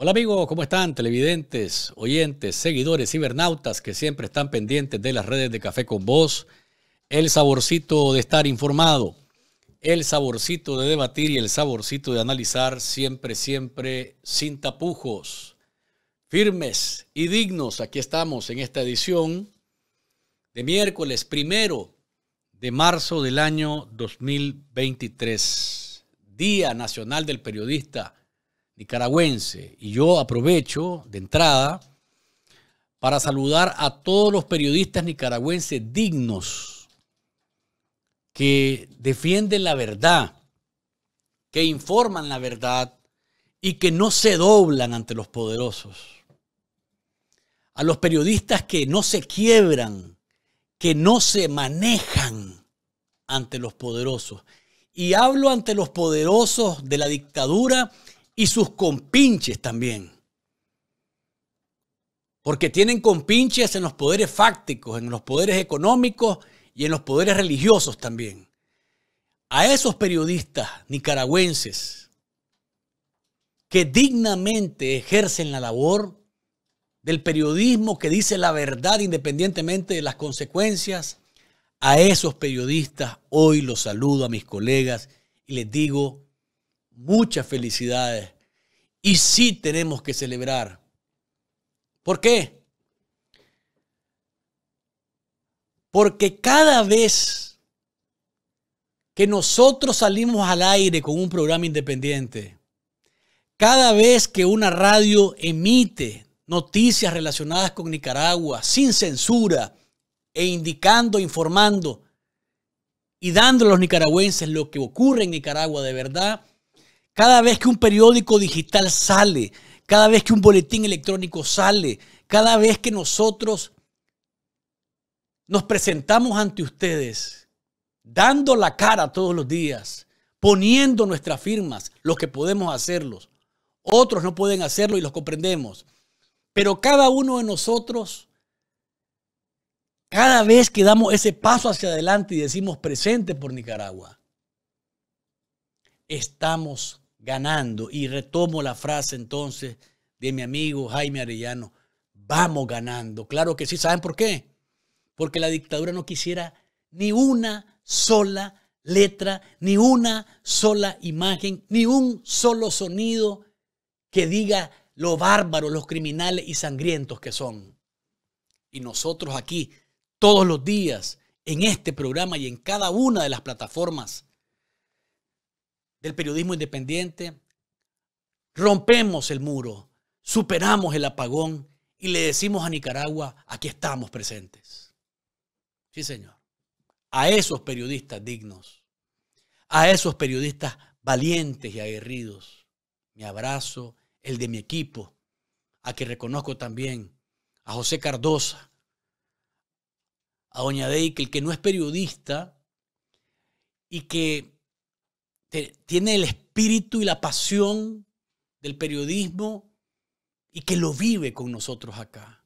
Hola amigos, ¿cómo están? Televidentes, oyentes, seguidores, cibernautas que siempre están pendientes de las redes de Café con Voz. El saborcito de estar informado, el saborcito de debatir y el saborcito de analizar siempre, siempre sin tapujos, firmes y dignos. Aquí estamos en esta edición de miércoles primero de marzo del año 2023, Día Nacional del Periodista nicaragüense. Y yo aprovecho de entrada para saludar a todos los periodistas nicaragüenses dignos que defienden la verdad, que informan la verdad y que no se doblan ante los poderosos. A los periodistas que no se quiebran, que no se manejan ante los poderosos. Y hablo ante los poderosos de la dictadura y sus compinches también. Porque tienen compinches en los poderes fácticos, en los poderes económicos y en los poderes religiosos también. A esos periodistas nicaragüenses que dignamente ejercen la labor del periodismo que dice la verdad independientemente de las consecuencias, a esos periodistas hoy los saludo a mis colegas y les digo, muchas felicidades. Y sí tenemos que celebrar. ¿Por qué? Porque cada vez que nosotros salimos al aire con un programa independiente, cada vez que una radio emite noticias relacionadas con Nicaragua, sin censura, e indicando, informando y dando a los nicaragüenses lo que ocurre en Nicaragua de verdad, cada vez que un periódico digital sale, cada vez que un boletín electrónico sale, cada vez que nosotros nos presentamos ante ustedes, dando la cara todos los días, poniendo nuestras firmas, los que podemos hacerlos. Otros no pueden hacerlo y los comprendemos. Pero cada uno de nosotros, cada vez que damos ese paso hacia adelante y decimos presente por Nicaragua, estamos ganando. Y retomo la frase entonces de mi amigo Jaime Arellano, vamos ganando. Claro que sí, ¿saben por qué? Porque la dictadura no quisiera ni una sola letra, ni una sola imagen, ni un solo sonido que diga lo bárbaros, los criminales y sangrientos que son. Y nosotros aquí, todos los días, en este programa y en cada una de las plataformas del periodismo independiente, rompemos el muro, superamos el apagón y le decimos a Nicaragua, aquí estamos presentes. Sí, señor. A esos periodistas dignos, a esos periodistas valientes y aguerridos, mi abrazo, el de mi equipo, a que reconozco también a José Cardosa, a Doña el que no es periodista y que tiene el espíritu y la pasión del periodismo y que lo vive con nosotros acá.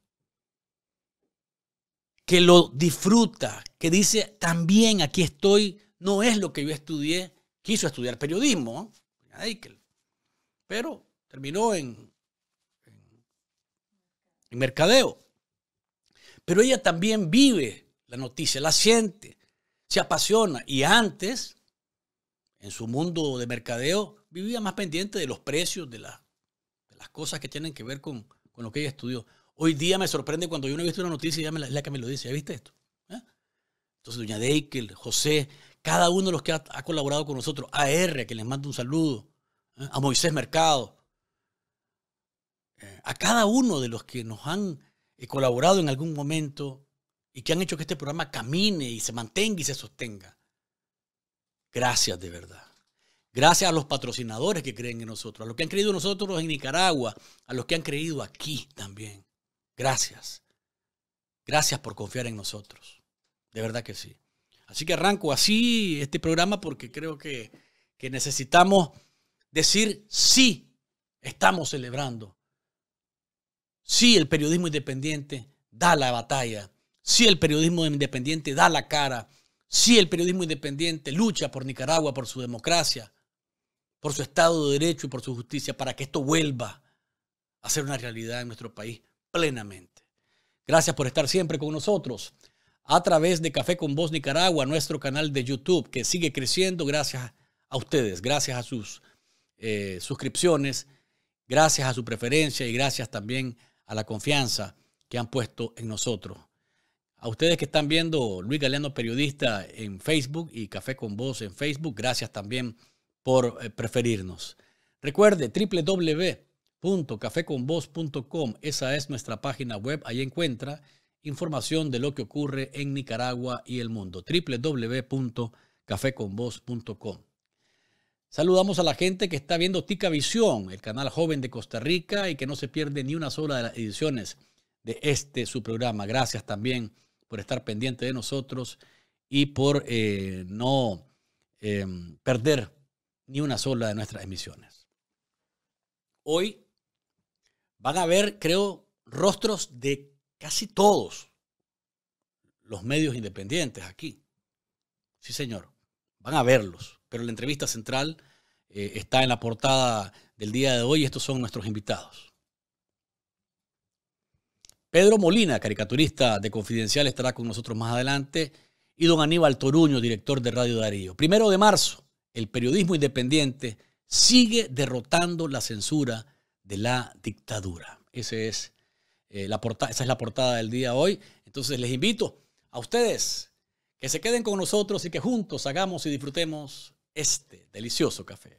Que lo disfruta, que dice, también aquí estoy, no es lo que yo estudié, quiso estudiar periodismo, ¿eh? pero terminó en mercadeo. Pero ella también vive la noticia, la siente, se apasiona y antes en su mundo de mercadeo, vivía más pendiente de los precios, de, las cosas que tienen que ver con, lo que ella estudió. Hoy día me sorprende cuando yo no he visto una noticia y ya la, que me lo dice, ¿ya viste esto? ¿Eh? Entonces, doña Deikel, José, cada uno de los que ha, colaborado con nosotros, AR, que les mando un saludo, ¿eh? a Moisés Mercado, eh, a cada uno de los que nos han colaborado en algún momento y que han hecho que este programa camine y se mantenga y se sostenga. Gracias de verdad. Gracias a los patrocinadores que creen en nosotros, a los que han creído en nosotros en Nicaragua, a los que han creído aquí también. Gracias. Gracias por confiar en nosotros. De verdad que sí. Así que arranco así este programa porque creo que, que necesitamos decir sí, estamos celebrando. Sí, el periodismo independiente da la batalla. Sí, el periodismo independiente da la cara. Si el periodismo independiente lucha por Nicaragua, por su democracia, por su Estado de Derecho y por su justicia, para que esto vuelva a ser una realidad en nuestro país plenamente. Gracias por estar siempre con nosotros a través de Café con Voz Nicaragua, nuestro canal de YouTube, que sigue creciendo gracias a ustedes, gracias a sus eh, suscripciones, gracias a su preferencia y gracias también a la confianza que han puesto en nosotros. A ustedes que están viendo Luis Galeano Periodista en Facebook y Café con Voz en Facebook, gracias también por eh, preferirnos. Recuerde www.cafeconvoz.com, esa es nuestra página web, ahí encuentra información de lo que ocurre en Nicaragua y el mundo. www.cafeconvoz.com. Saludamos a la gente que está viendo Tica Visión, el canal joven de Costa Rica y que no se pierde ni una sola de las ediciones de este su programa. Gracias también por estar pendiente de nosotros y por eh, no em, perder ni una sola de nuestras emisiones. Hoy van a ver, creo, rostros de casi todos los medios independientes aquí. Sí, señor, van a verlos, pero la entrevista central eh, está en la portada del día de hoy. Estos son nuestros invitados. Pedro Molina, caricaturista de Confidencial, estará con nosotros más adelante. Y don Aníbal Toruño, director de Radio Darío. Primero de marzo, el periodismo independiente sigue derrotando la censura de la dictadura. Eh, esa es la portada del día hoy. Entonces les invito a ustedes que se queden con nosotros y que juntos hagamos y disfrutemos este delicioso café.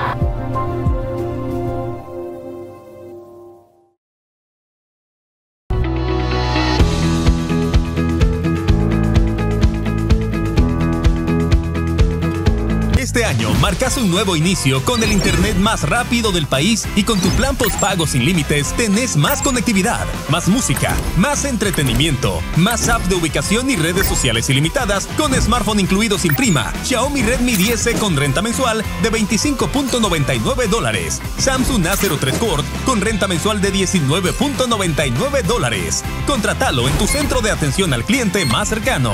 Marcas un nuevo inicio con el internet más rápido del país y con tu plan postpago sin límites tenés más conectividad, más música, más entretenimiento, más app de ubicación y redes sociales ilimitadas con smartphone incluido sin prima, Xiaomi Redmi 10 con renta mensual de 25.99 dólares, Samsung A03 Core con renta mensual de 19.99 dólares. Contratalo en tu centro de atención al cliente más cercano.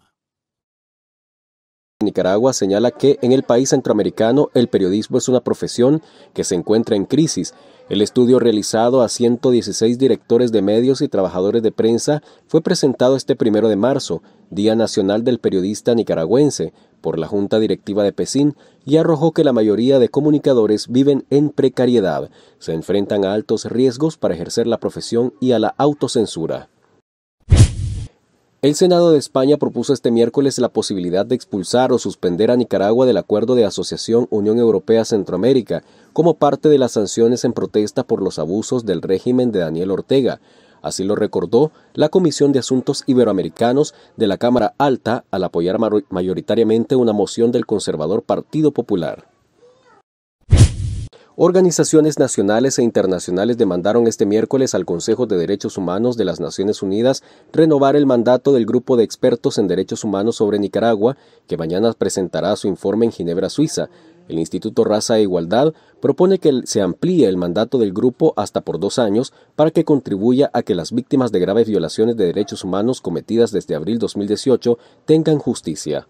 Nicaragua señala que en el país centroamericano el periodismo es una profesión que se encuentra en crisis. El estudio realizado a 116 directores de medios y trabajadores de prensa fue presentado este primero de marzo, Día Nacional del Periodista Nicaragüense, por la Junta Directiva de PESIN y arrojó que la mayoría de comunicadores viven en precariedad, se enfrentan a altos riesgos para ejercer la profesión y a la autocensura. El Senado de España propuso este miércoles la posibilidad de expulsar o suspender a Nicaragua del Acuerdo de Asociación Unión Europea-Centroamérica como parte de las sanciones en protesta por los abusos del régimen de Daniel Ortega. Así lo recordó la Comisión de Asuntos Iberoamericanos de la Cámara Alta al apoyar mayoritariamente una moción del conservador Partido Popular. Organizaciones nacionales e internacionales demandaron este miércoles al Consejo de Derechos Humanos de las Naciones Unidas renovar el mandato del grupo de expertos en derechos humanos sobre Nicaragua, que mañana presentará su informe en Ginebra, Suiza. El Instituto Raza e Igualdad propone que se amplíe el mandato del grupo hasta por dos años para que contribuya a que las víctimas de graves violaciones de derechos humanos cometidas desde abril 2018 tengan justicia.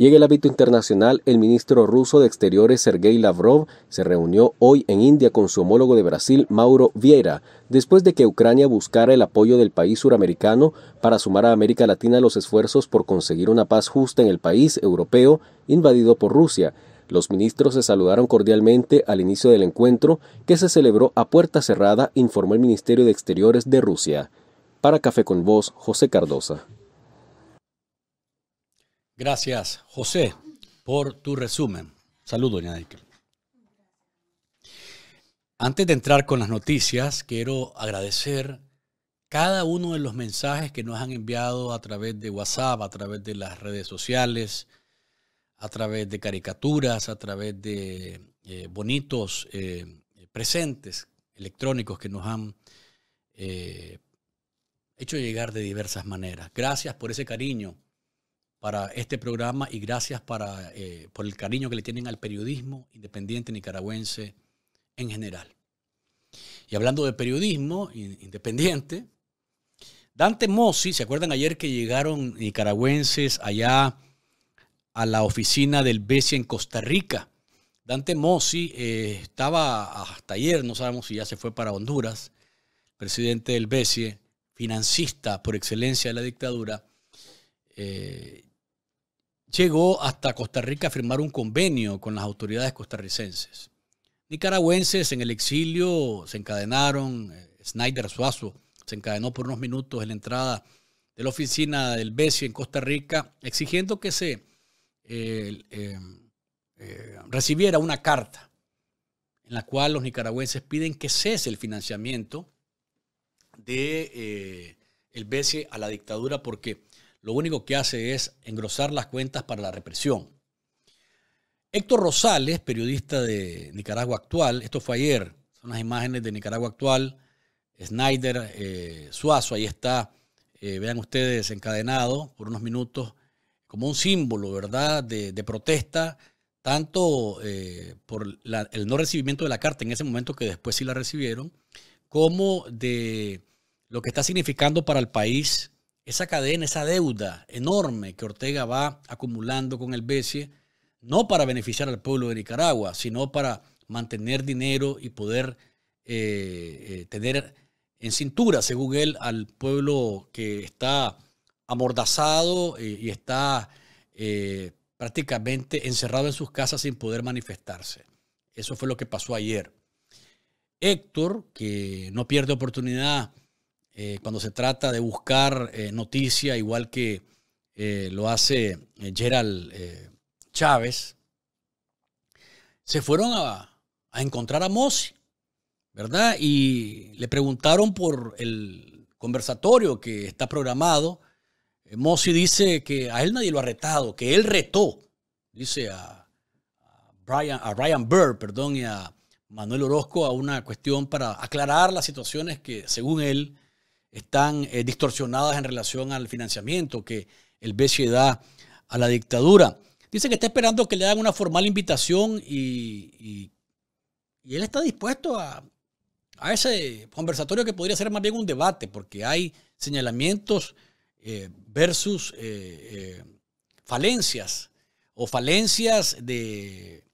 Y el hábito internacional, el ministro ruso de Exteriores Sergei Lavrov se reunió hoy en India con su homólogo de Brasil, Mauro Vieira, después de que Ucrania buscara el apoyo del país suramericano para sumar a América Latina los esfuerzos por conseguir una paz justa en el país europeo invadido por Rusia. Los ministros se saludaron cordialmente al inicio del encuentro, que se celebró a puerta cerrada, informó el Ministerio de Exteriores de Rusia. Para Café con Voz, José Cardosa. Gracias, José, por tu resumen. Saludos, doña Ike. Antes de entrar con las noticias, quiero agradecer cada uno de los mensajes que nos han enviado a través de WhatsApp, a través de las redes sociales, a través de caricaturas, a través de eh, bonitos eh, presentes electrónicos que nos han eh, hecho llegar de diversas maneras. Gracias por ese cariño para este programa y gracias para, eh, por el cariño que le tienen al periodismo independiente nicaragüense en general. Y hablando de periodismo independiente, Dante Mossi, ¿se acuerdan ayer que llegaron nicaragüenses allá a la oficina del BESI en Costa Rica? Dante Mossi eh, estaba hasta ayer, no sabemos si ya se fue para Honduras, presidente del BESI, financista por excelencia de la dictadura, eh, llegó hasta Costa Rica a firmar un convenio con las autoridades costarricenses. Nicaragüenses en el exilio se encadenaron, eh, Snyder Suazo se encadenó por unos minutos en la entrada de la oficina del BESI en Costa Rica, exigiendo que se eh, eh, recibiera una carta en la cual los nicaragüenses piden que cese el financiamiento de el BESI a la dictadura porque lo único que hace es engrosar las cuentas para la represión. Héctor Rosales, periodista de Nicaragua Actual, esto fue ayer, son las imágenes de Nicaragua Actual, Snyder eh, Suazo, ahí está, eh, vean ustedes, encadenado por unos minutos, como un símbolo, ¿verdad?, de, protesta, tanto eh, por el no recibimiento de la carta en ese momento que después sí la recibieron, como de lo que está significando para el país esa cadena, esa deuda enorme que Ortega va acumulando con el BCE, no para beneficiar al pueblo de Nicaragua, sino para mantener dinero y poder eh, eh, tener en cintura, según él, al pueblo que está amordazado eh, y, está prácticamente encerrado en sus casas sin poder manifestarse. Eso fue lo que pasó ayer. Héctor, que no pierde oportunidad eh, cuando se trata de buscar eh, noticia, igual que eh, lo hace Gerald Chávez, se fueron a, encontrar a Mossi, ¿verdad? Y le preguntaron por el conversatorio que está programado. Mossi dice que a él nadie lo ha retado, que él retó, dice a, a Brian, a Burr, perdón, y a Manuel Orozco a una cuestión para aclarar las situaciones que, según él, están eh, distorsionadas en relación al financiamiento que el BCE da a la dictadura. Dice que está esperando que le hagan una formal invitación y, él está dispuesto a, ese conversatorio que podría ser más bien un debate, porque hay señalamientos eh, versus eh, falencias o falencias de,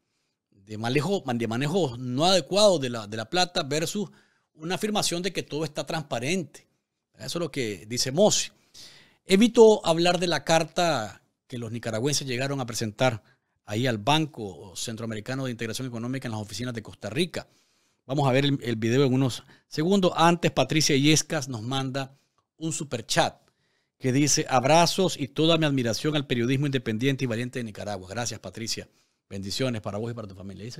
de, manejo, manejo no adecuado de la plata versus una afirmación de que todo está transparente. Eso es lo que dice Mossi. Evito hablar de la carta que los nicaragüenses llegaron a presentar ahí al Banco Centroamericano de Integración Económica en las oficinas de Costa Rica. Vamos a ver el, video en unos segundos. Antes, Patricia Yescas nos manda un super chat que dice abrazos y toda mi admiración al periodismo independiente y valiente de Nicaragua. Gracias, Patricia. Bendiciones para vos y para tu familia.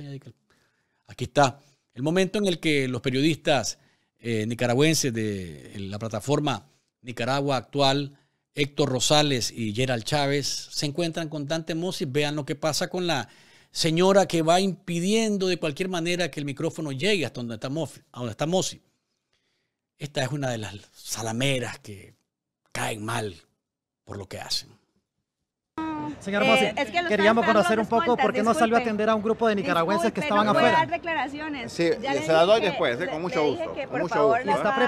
Aquí está el momento en el que los periodistas eh, nicaragüenses de la plataforma Nicaragua Actual, Héctor Rosales y Gerald Chávez, se encuentran con Dante Mossi. Vean lo que pasa con la señora que va impidiendo de cualquier manera que el micrófono llegue hasta donde está, Donde está Mossi. Esta es una de las salameras que caen mal por lo que hacen. Señor Mossi, eh, queríamos conocer un poco por qué no salió a atender a un grupo de nicaragüenses que estaban afuera. Sí, se las doy después, con mucho gusto.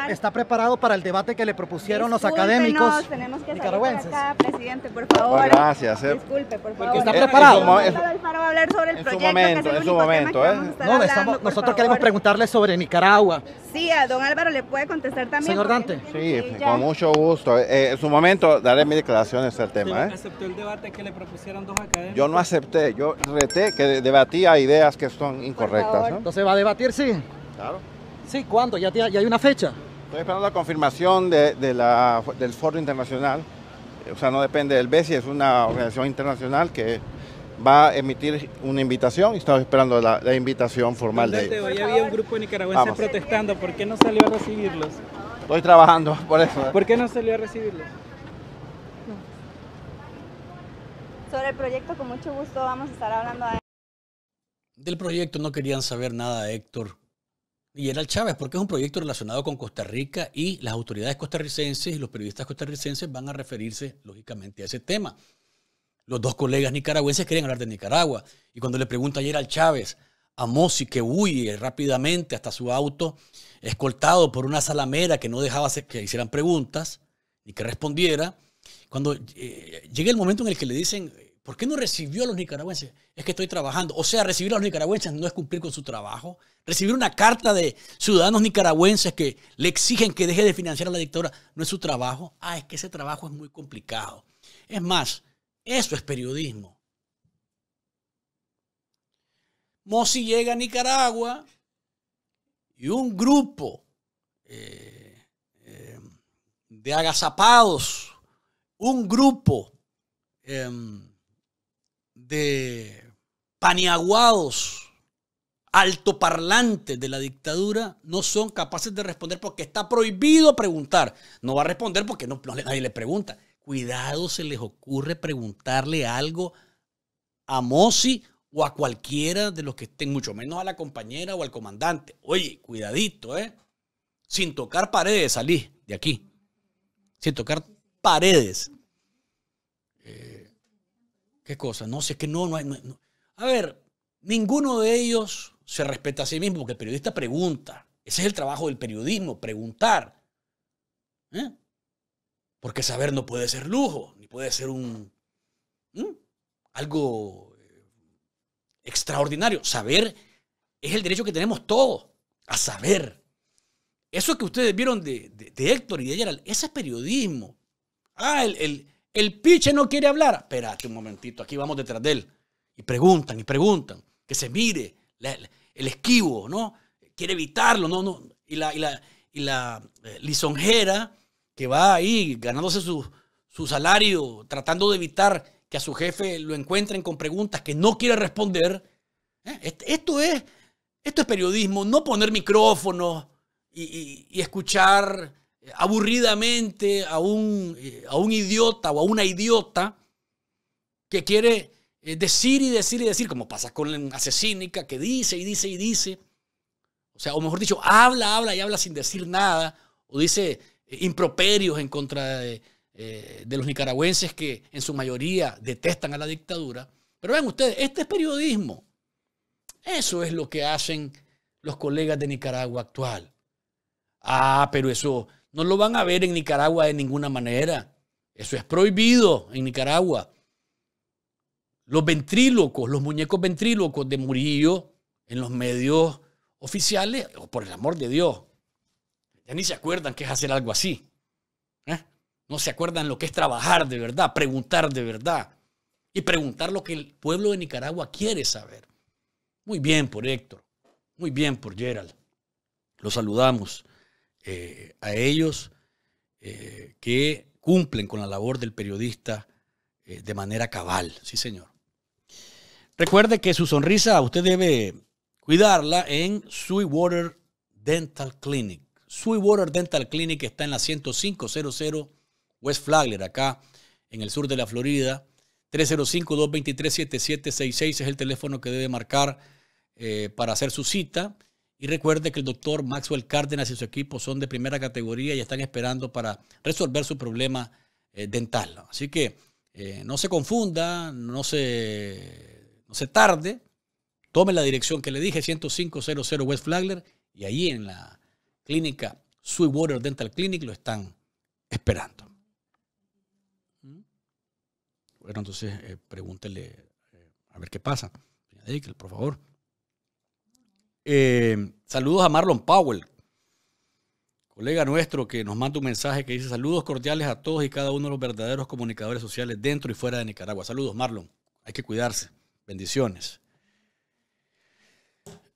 Está, preparado para el debate que le propusieron los académicos tenemos que nicaragüenses. acá, presidente, por favor. gracias. Eh. Disculpe, por favor. Porque está preparado. En, va a hablar sobre el en su momento, en su momento. ¿eh? No, nosotros queremos preguntarle sobre Nicaragua. Sí, a don Álvaro le puede contestar también. Señor Dante. Sí, con mucho gusto. Eh, en su momento daré mis declaraciones al tema. ¿eh? Aceptó el debate que le propusieron dos académicos. Yo no acepté, yo reté que debatía ideas que son incorrectas. ¿no? Entonces va a debatir, sí. Claro. Sí, ¿cuándo? ¿Ya, hay una fecha? Estoy esperando la confirmación de, la, del foro internacional. O sea, no depende del BESI, es una organización internacional que va a emitir una invitación y estamos esperando la, invitación formal de ellos. Hoy había un grupo nicaragüense protestando, ¿por qué no salió a recibirlos? Estoy trabajando, por eso. ¿eh? ¿Por qué no salió a recibirlos? Sobre el proyecto, con mucho gusto vamos a estar hablando a... Del proyecto no querían saber nada, Héctor. Y era el Chávez, porque es un proyecto relacionado con Costa Rica y las autoridades costarricenses y los periodistas costarricenses van a referirse, lógicamente, a ese tema. Los dos colegas nicaragüenses querían hablar de Nicaragua. Y cuando le pregunta ayer al Chávez, a Mossi que huye rápidamente hasta su auto, escoltado por una salamera que no dejaba que hicieran preguntas ni que respondiera. Cuando eh, llega el momento en el que le dicen, ¿por qué no recibió a los nicaragüenses? Es que estoy trabajando. O sea, recibir a los nicaragüenses no es cumplir con su trabajo. Recibir una carta de ciudadanos nicaragüenses que le exigen que deje de financiar a la dictadura no es su trabajo. Ah, es que ese trabajo es muy complicado. Es más, eso es periodismo. Mossi llega a Nicaragua y un grupo eh, eh, de agazapados un grupo em, de paniaguados altoparlantes de la dictadura no son capaces de responder porque está prohibido preguntar. No va a responder porque nadie le pregunta. Cuidado se les ocurre preguntarle algo a Mossi o a cualquiera de los que estén, mucho menos a la compañera o al comandante. Oye, cuidadito, ¿eh? Sin tocar paredes salí de aquí. Sin tocar paredes. ¿Qué cosa? No sé, es que no, no hay... A ver, ninguno de ellos se respeta a sí mismo, porque el periodista pregunta. Ese es el trabajo del periodismo, preguntar. ¿eh? Porque saber no puede ser lujo, ni puede ser un... Algo eh, extraordinario. Saber es el derecho que tenemos todos a saber. Eso que ustedes vieron de, Héctor y de Gerald, ese es periodismo. Ah, el, el piche no quiere hablar. Espérate un momentito, aquí vamos detrás de él. Y preguntan, y preguntan. Que se mire el esquivo, ¿no? Quiere evitarlo, ¿no? no y la, eh, lisonjera que va ahí ganándose su, salario, tratando de evitar que a su jefe lo encuentren con preguntas que no quiere responder. ¿eh? Esto, es, periodismo, no poner micrófono y escuchar aburridamente eh, a un, idiota o a una idiota que quiere eh, decir y decir y decir, como pasa con la asesínica que dice y dice y dice. O sea, o mejor dicho, habla, habla y habla sin decir nada, o dice eh, improperios en contra de, de los nicaragüenses que en su mayoría detestan a la dictadura. Pero ven ustedes, este es periodismo. Eso es lo que hacen los colegas de Nicaragua actual. Ah, pero eso no lo van a ver en Nicaragua de ninguna manera. Eso es prohibido en Nicaragua. Los ventrílocos, los muñecos ventrílocos de Murillo en los medios oficiales, O por el amor de Dios, ya ni se acuerdan que es hacer algo así. ¿eh? No se acuerdan lo que es trabajar de verdad, preguntar de verdad y preguntar lo que el pueblo de Nicaragua quiere saber. Muy bien por Héctor, muy bien por Gerald. Lo saludamos. Eh, a ellos eh, que cumplen con la labor del periodista eh, de manera cabal. Sí, señor. Recuerde que su sonrisa usted debe cuidarla en Sweetwater Dental Clinic. Sweetwater Dental Clinic está en la 10500 West Flagler, acá en el sur de la Florida. 305-223-7766 es el teléfono que debe marcar para hacer su cita. Y recuerde que el doctor Maxwell Cárdenas y su equipo son de primera categoría y están esperando para resolver su problema eh, dental. Así que eh, no se confunda, no se, tarde. Tome la dirección que le dije, 10500 West Flagler, y ahí en la clínica Sweetwater Dental Clinic lo están esperando. Bueno, entonces eh, pregúntele a ver qué pasa. Por favor. Eh, saludos a Marlon Powell, colega nuestro que nos manda un mensaje que dice saludos cordiales a todos y cada uno de los verdaderos comunicadores sociales dentro y fuera de Nicaragua. Saludos, Marlon. Hay que cuidarse. Bendiciones.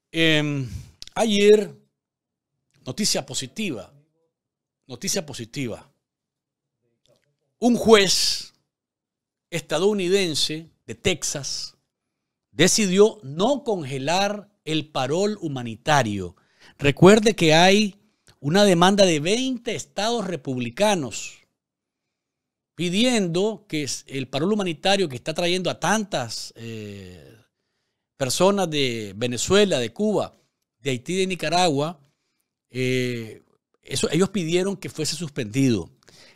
Em, ayer, noticia positiva. Noticia positiva. Un juez estadounidense de Texas decidió no congelar el parol humanitario. Recuerde que hay una demanda de 20 estados republicanos pidiendo que el parol humanitario que está trayendo a tantas eh, personas de Venezuela, de Cuba, de Haití, de Nicaragua, eh, ellos pidieron que fuese suspendido.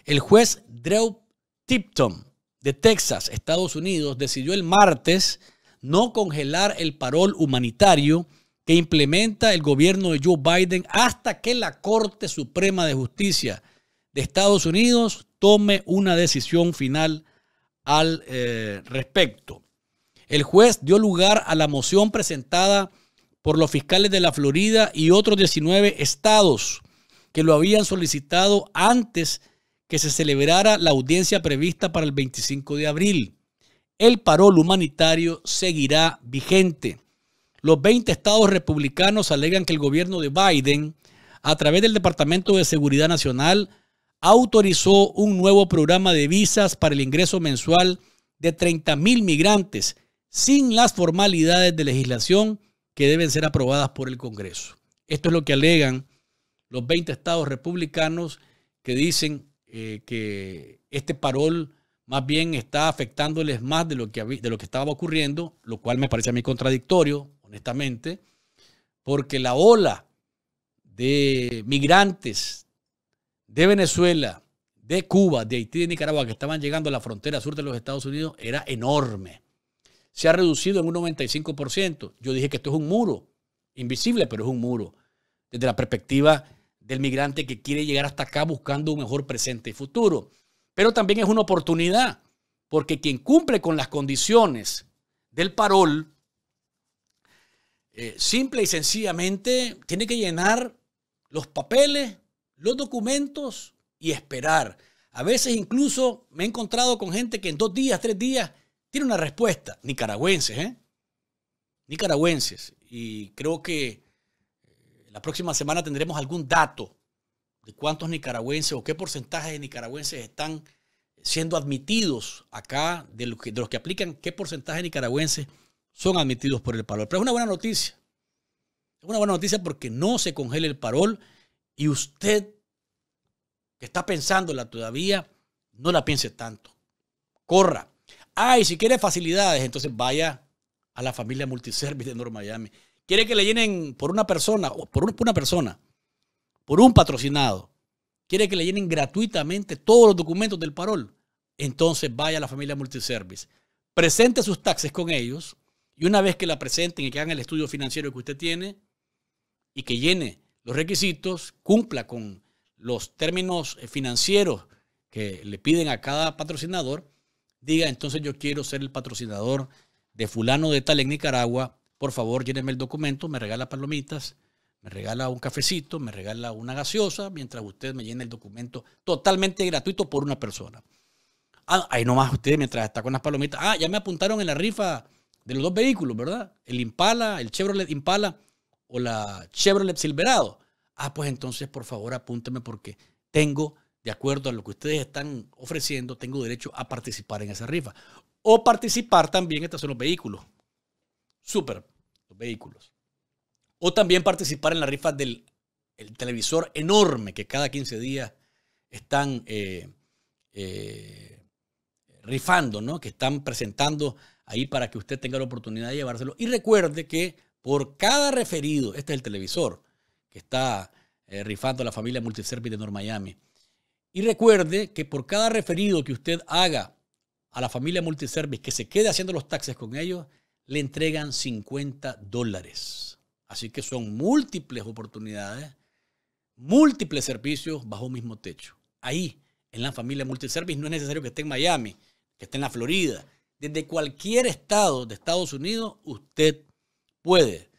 El juez Drew Tipton de Texas, Estados Unidos, decidió el martes no congelar el parol humanitario que implementa el gobierno de Joe Biden hasta que la Corte Suprema de Justicia de Estados Unidos tome una decisión final al eh, respecto. El juez dio lugar a la moción presentada por los fiscales de la Florida y otros 19 estados que lo habían solicitado antes que se celebrara la audiencia prevista para el 25 de abril el parol humanitario seguirá vigente. Los 20 estados republicanos alegan que el gobierno de Biden, a través del Departamento de Seguridad Nacional, autorizó un nuevo programa de visas para el ingreso mensual de 30 mil migrantes sin las formalidades de legislación que deben ser aprobadas por el Congreso. Esto es lo que alegan los 20 estados republicanos que dicen eh, que este parol más bien está afectándoles más de lo, que, de lo que estaba ocurriendo, lo cual me parece a mí contradictorio, honestamente, porque la ola de migrantes de Venezuela, de Cuba, de Haití, de Nicaragua, que estaban llegando a la frontera sur de los Estados Unidos, era enorme. Se ha reducido en un 95%. Yo dije que esto es un muro, invisible, pero es un muro, desde la perspectiva del migrante que quiere llegar hasta acá buscando un mejor presente y futuro pero también es una oportunidad, porque quien cumple con las condiciones del parol, eh, simple y sencillamente tiene que llenar los papeles, los documentos y esperar. A veces incluso me he encontrado con gente que en dos días, tres días, tiene una respuesta. Nicaragüenses, ¿eh? Nicaragüenses. Y creo que eh, la próxima semana tendremos algún dato de cuántos nicaragüenses o qué porcentaje de nicaragüenses están siendo admitidos acá, de los que, aplican, qué porcentaje de nicaragüenses son admitidos por el parol. Pero es una buena noticia. Es una buena noticia porque no se congela el parol y usted que está pensándola todavía, no la piense tanto. Corra. Ay, ah, si quiere facilidades, entonces vaya a la familia multiservice de North Miami. Quiere que le llenen por una persona, o por una persona, por un patrocinado quiere que le llenen gratuitamente todos los documentos del parol, entonces vaya a la familia Multiservice, presente sus taxes con ellos y una vez que la presenten y que hagan el estudio financiero que usted tiene y que llene los requisitos, cumpla con los términos eh, financieros que le piden a cada patrocinador, diga entonces yo quiero ser el patrocinador de fulano de tal en Nicaragua, por favor lléneme el documento, me regala palomitas me regala un cafecito, me regala una gaseosa, mientras usted me llena el documento totalmente gratuito por una persona. Ah, ahí nomás usted mientras está con las palomitas. Ah, ya me apuntaron en la rifa de los dos vehículos, ¿verdad? El Impala, el Chevrolet Impala o la Chevrolet Silverado. Ah, pues entonces por favor apúnteme porque tengo, de acuerdo a lo que ustedes están ofreciendo, tengo derecho a participar en esa rifa. O participar también, estos son los vehículos. Súper, los vehículos. O también participar en la rifa del televisor enorme que cada 15 días están eh, eh, rifando, que están presentando ahí para que usted tenga la oportunidad de llevárselo. Y recuerde que por cada referido, este es el televisor que está eh, rifando la familia Multiservice de North Miami. Y recuerde que por cada referido que usted haga a la familia Multiservice que se quede haciendo los taxes con ellos, le entregan 50 dólares. Así que son múltiples oportunidades, múltiples servicios bajo un mismo techo. Ahí, en la familia multiservice, no es necesario que esté en Miami, que esté en la Florida. Desde cualquier estado de Estados Unidos, usted puede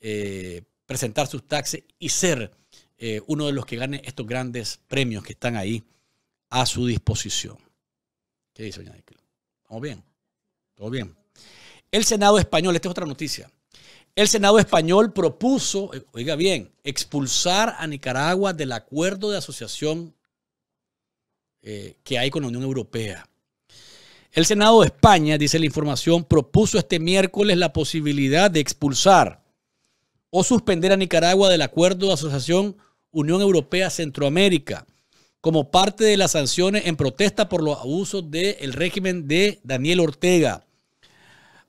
eh, presentar sus taxes y ser eh, uno de los que gane estos grandes premios que están ahí a su disposición. ¿Qué dice, doña bien? ¿Todo bien? El Senado español, esta es otra noticia. El Senado español propuso, eh, oiga bien, expulsar a Nicaragua del acuerdo de asociación eh, que hay con la Unión Europea. El Senado de España, dice la información, propuso este miércoles la posibilidad de expulsar o suspender a Nicaragua del acuerdo de asociación Unión Europea-Centroamérica como parte de las sanciones en protesta por los abusos del régimen de Daniel Ortega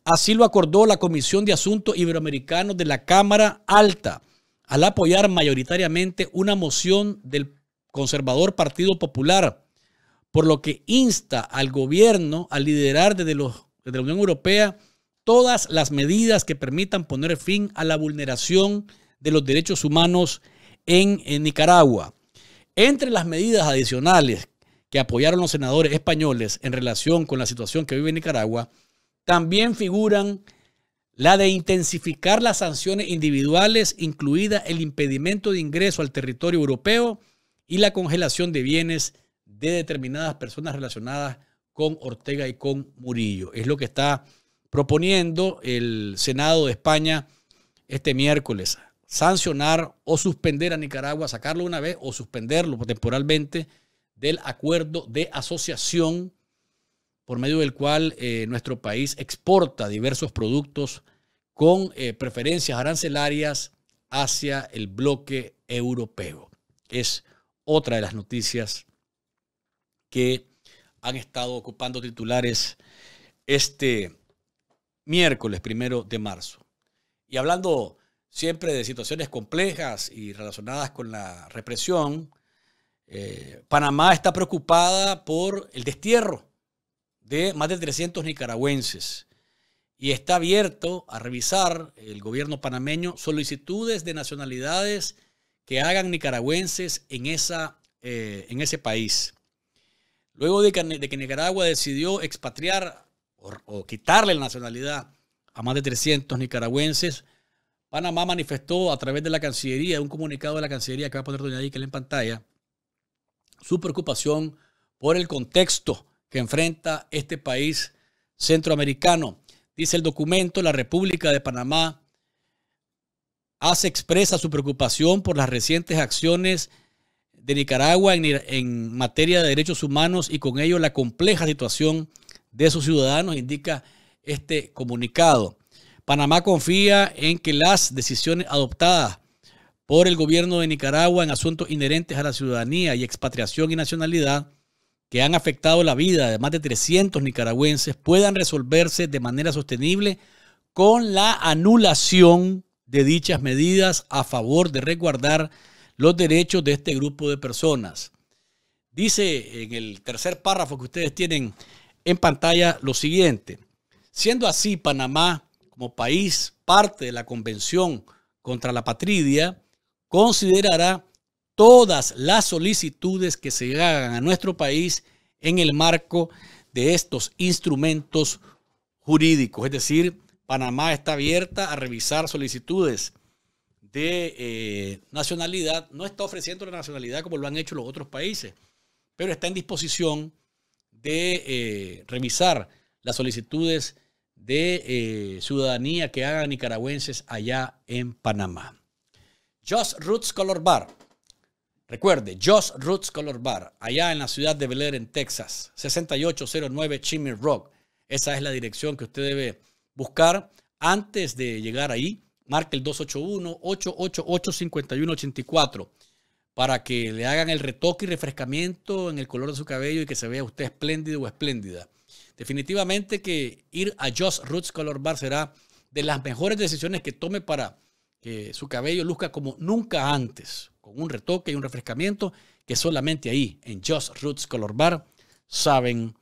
Así lo acordó la Comisión de Asuntos Iberoamericanos de la Cámara Alta al apoyar mayoritariamente una moción del conservador Partido Popular, por lo que insta al gobierno a liderar desde, la Unión Europea todas las medidas que permitan poner fin a la vulneración de los derechos humanos en, Nicaragua. Entre las medidas adicionales que apoyaron los senadores españoles en relación con la situación que vive Nicaragua, también figuran la de intensificar las sanciones individuales, incluida el impedimento de ingreso al territorio europeo y la congelación de bienes de determinadas personas relacionadas con Ortega y con Murillo. Es lo que está proponiendo el Senado de España este miércoles. Sancionar o suspender a Nicaragua, sacarlo una vez o suspenderlo temporalmente del acuerdo de asociación por medio del cual eh, nuestro país exporta diversos productos con eh, preferencias arancelarias hacia el bloque europeo. Es otra de las noticias que han estado ocupando titulares este miércoles primero de marzo. Y hablando siempre de situaciones complejas y relacionadas con la represión, eh, Panamá está preocupada por el destierro de más de 300 nicaragüenses y está abierto a revisar el gobierno panameño solicitudes de nacionalidades que hagan nicaragüenses en, esa, eh, en ese país. Luego de que, Nicaragua decidió expatriar o, quitarle la nacionalidad a más de 300 nicaragüenses, Panamá manifestó a través de la Cancillería, un comunicado de la Cancillería que va a poner Doña en pantalla, su preocupación por el contexto que enfrenta este país centroamericano. Dice el documento, la República de Panamá hace expresa su preocupación por las recientes acciones de Nicaragua en, en, materia de derechos humanos y con ello la compleja situación de sus ciudadanos, indica este comunicado. Panamá confía en que las decisiones adoptadas por el gobierno de Nicaragua en asuntos inherentes a la ciudadanía y expatriación y nacionalidad que han afectado la vida de más de 300 nicaragüenses puedan resolverse de manera sostenible con la anulación de dichas medidas a favor de resguardar los derechos de este grupo de personas. Dice en el tercer párrafo que ustedes tienen en pantalla lo siguiente. Siendo así, Panamá, como país parte de la Convención contra la Patridia, considerará todas las solicitudes que se hagan a nuestro país en el marco de estos instrumentos jurídicos. Es decir, Panamá está abierta a revisar solicitudes de eh, nacionalidad. No está ofreciendo la nacionalidad como lo han hecho los otros países, pero está en disposición de eh, revisar las solicitudes de eh, ciudadanía que hagan nicaragüenses allá en Panamá. Just Roots Color Bar Recuerde, Josh Roots Color Bar, allá en la ciudad de Bel Air, en Texas, 6809 Chimney Rock. Esa es la dirección que usted debe buscar antes de llegar ahí. Marque el 281-888-5184 para que le hagan el retoque y refrescamiento en el color de su cabello y que se vea usted espléndido o espléndida. Definitivamente que ir a Just Roots Color Bar será de las mejores decisiones que tome para que su cabello luzca como nunca antes con un retoque y un refrescamiento que solamente ahí, en Just Roots Color Bar, saben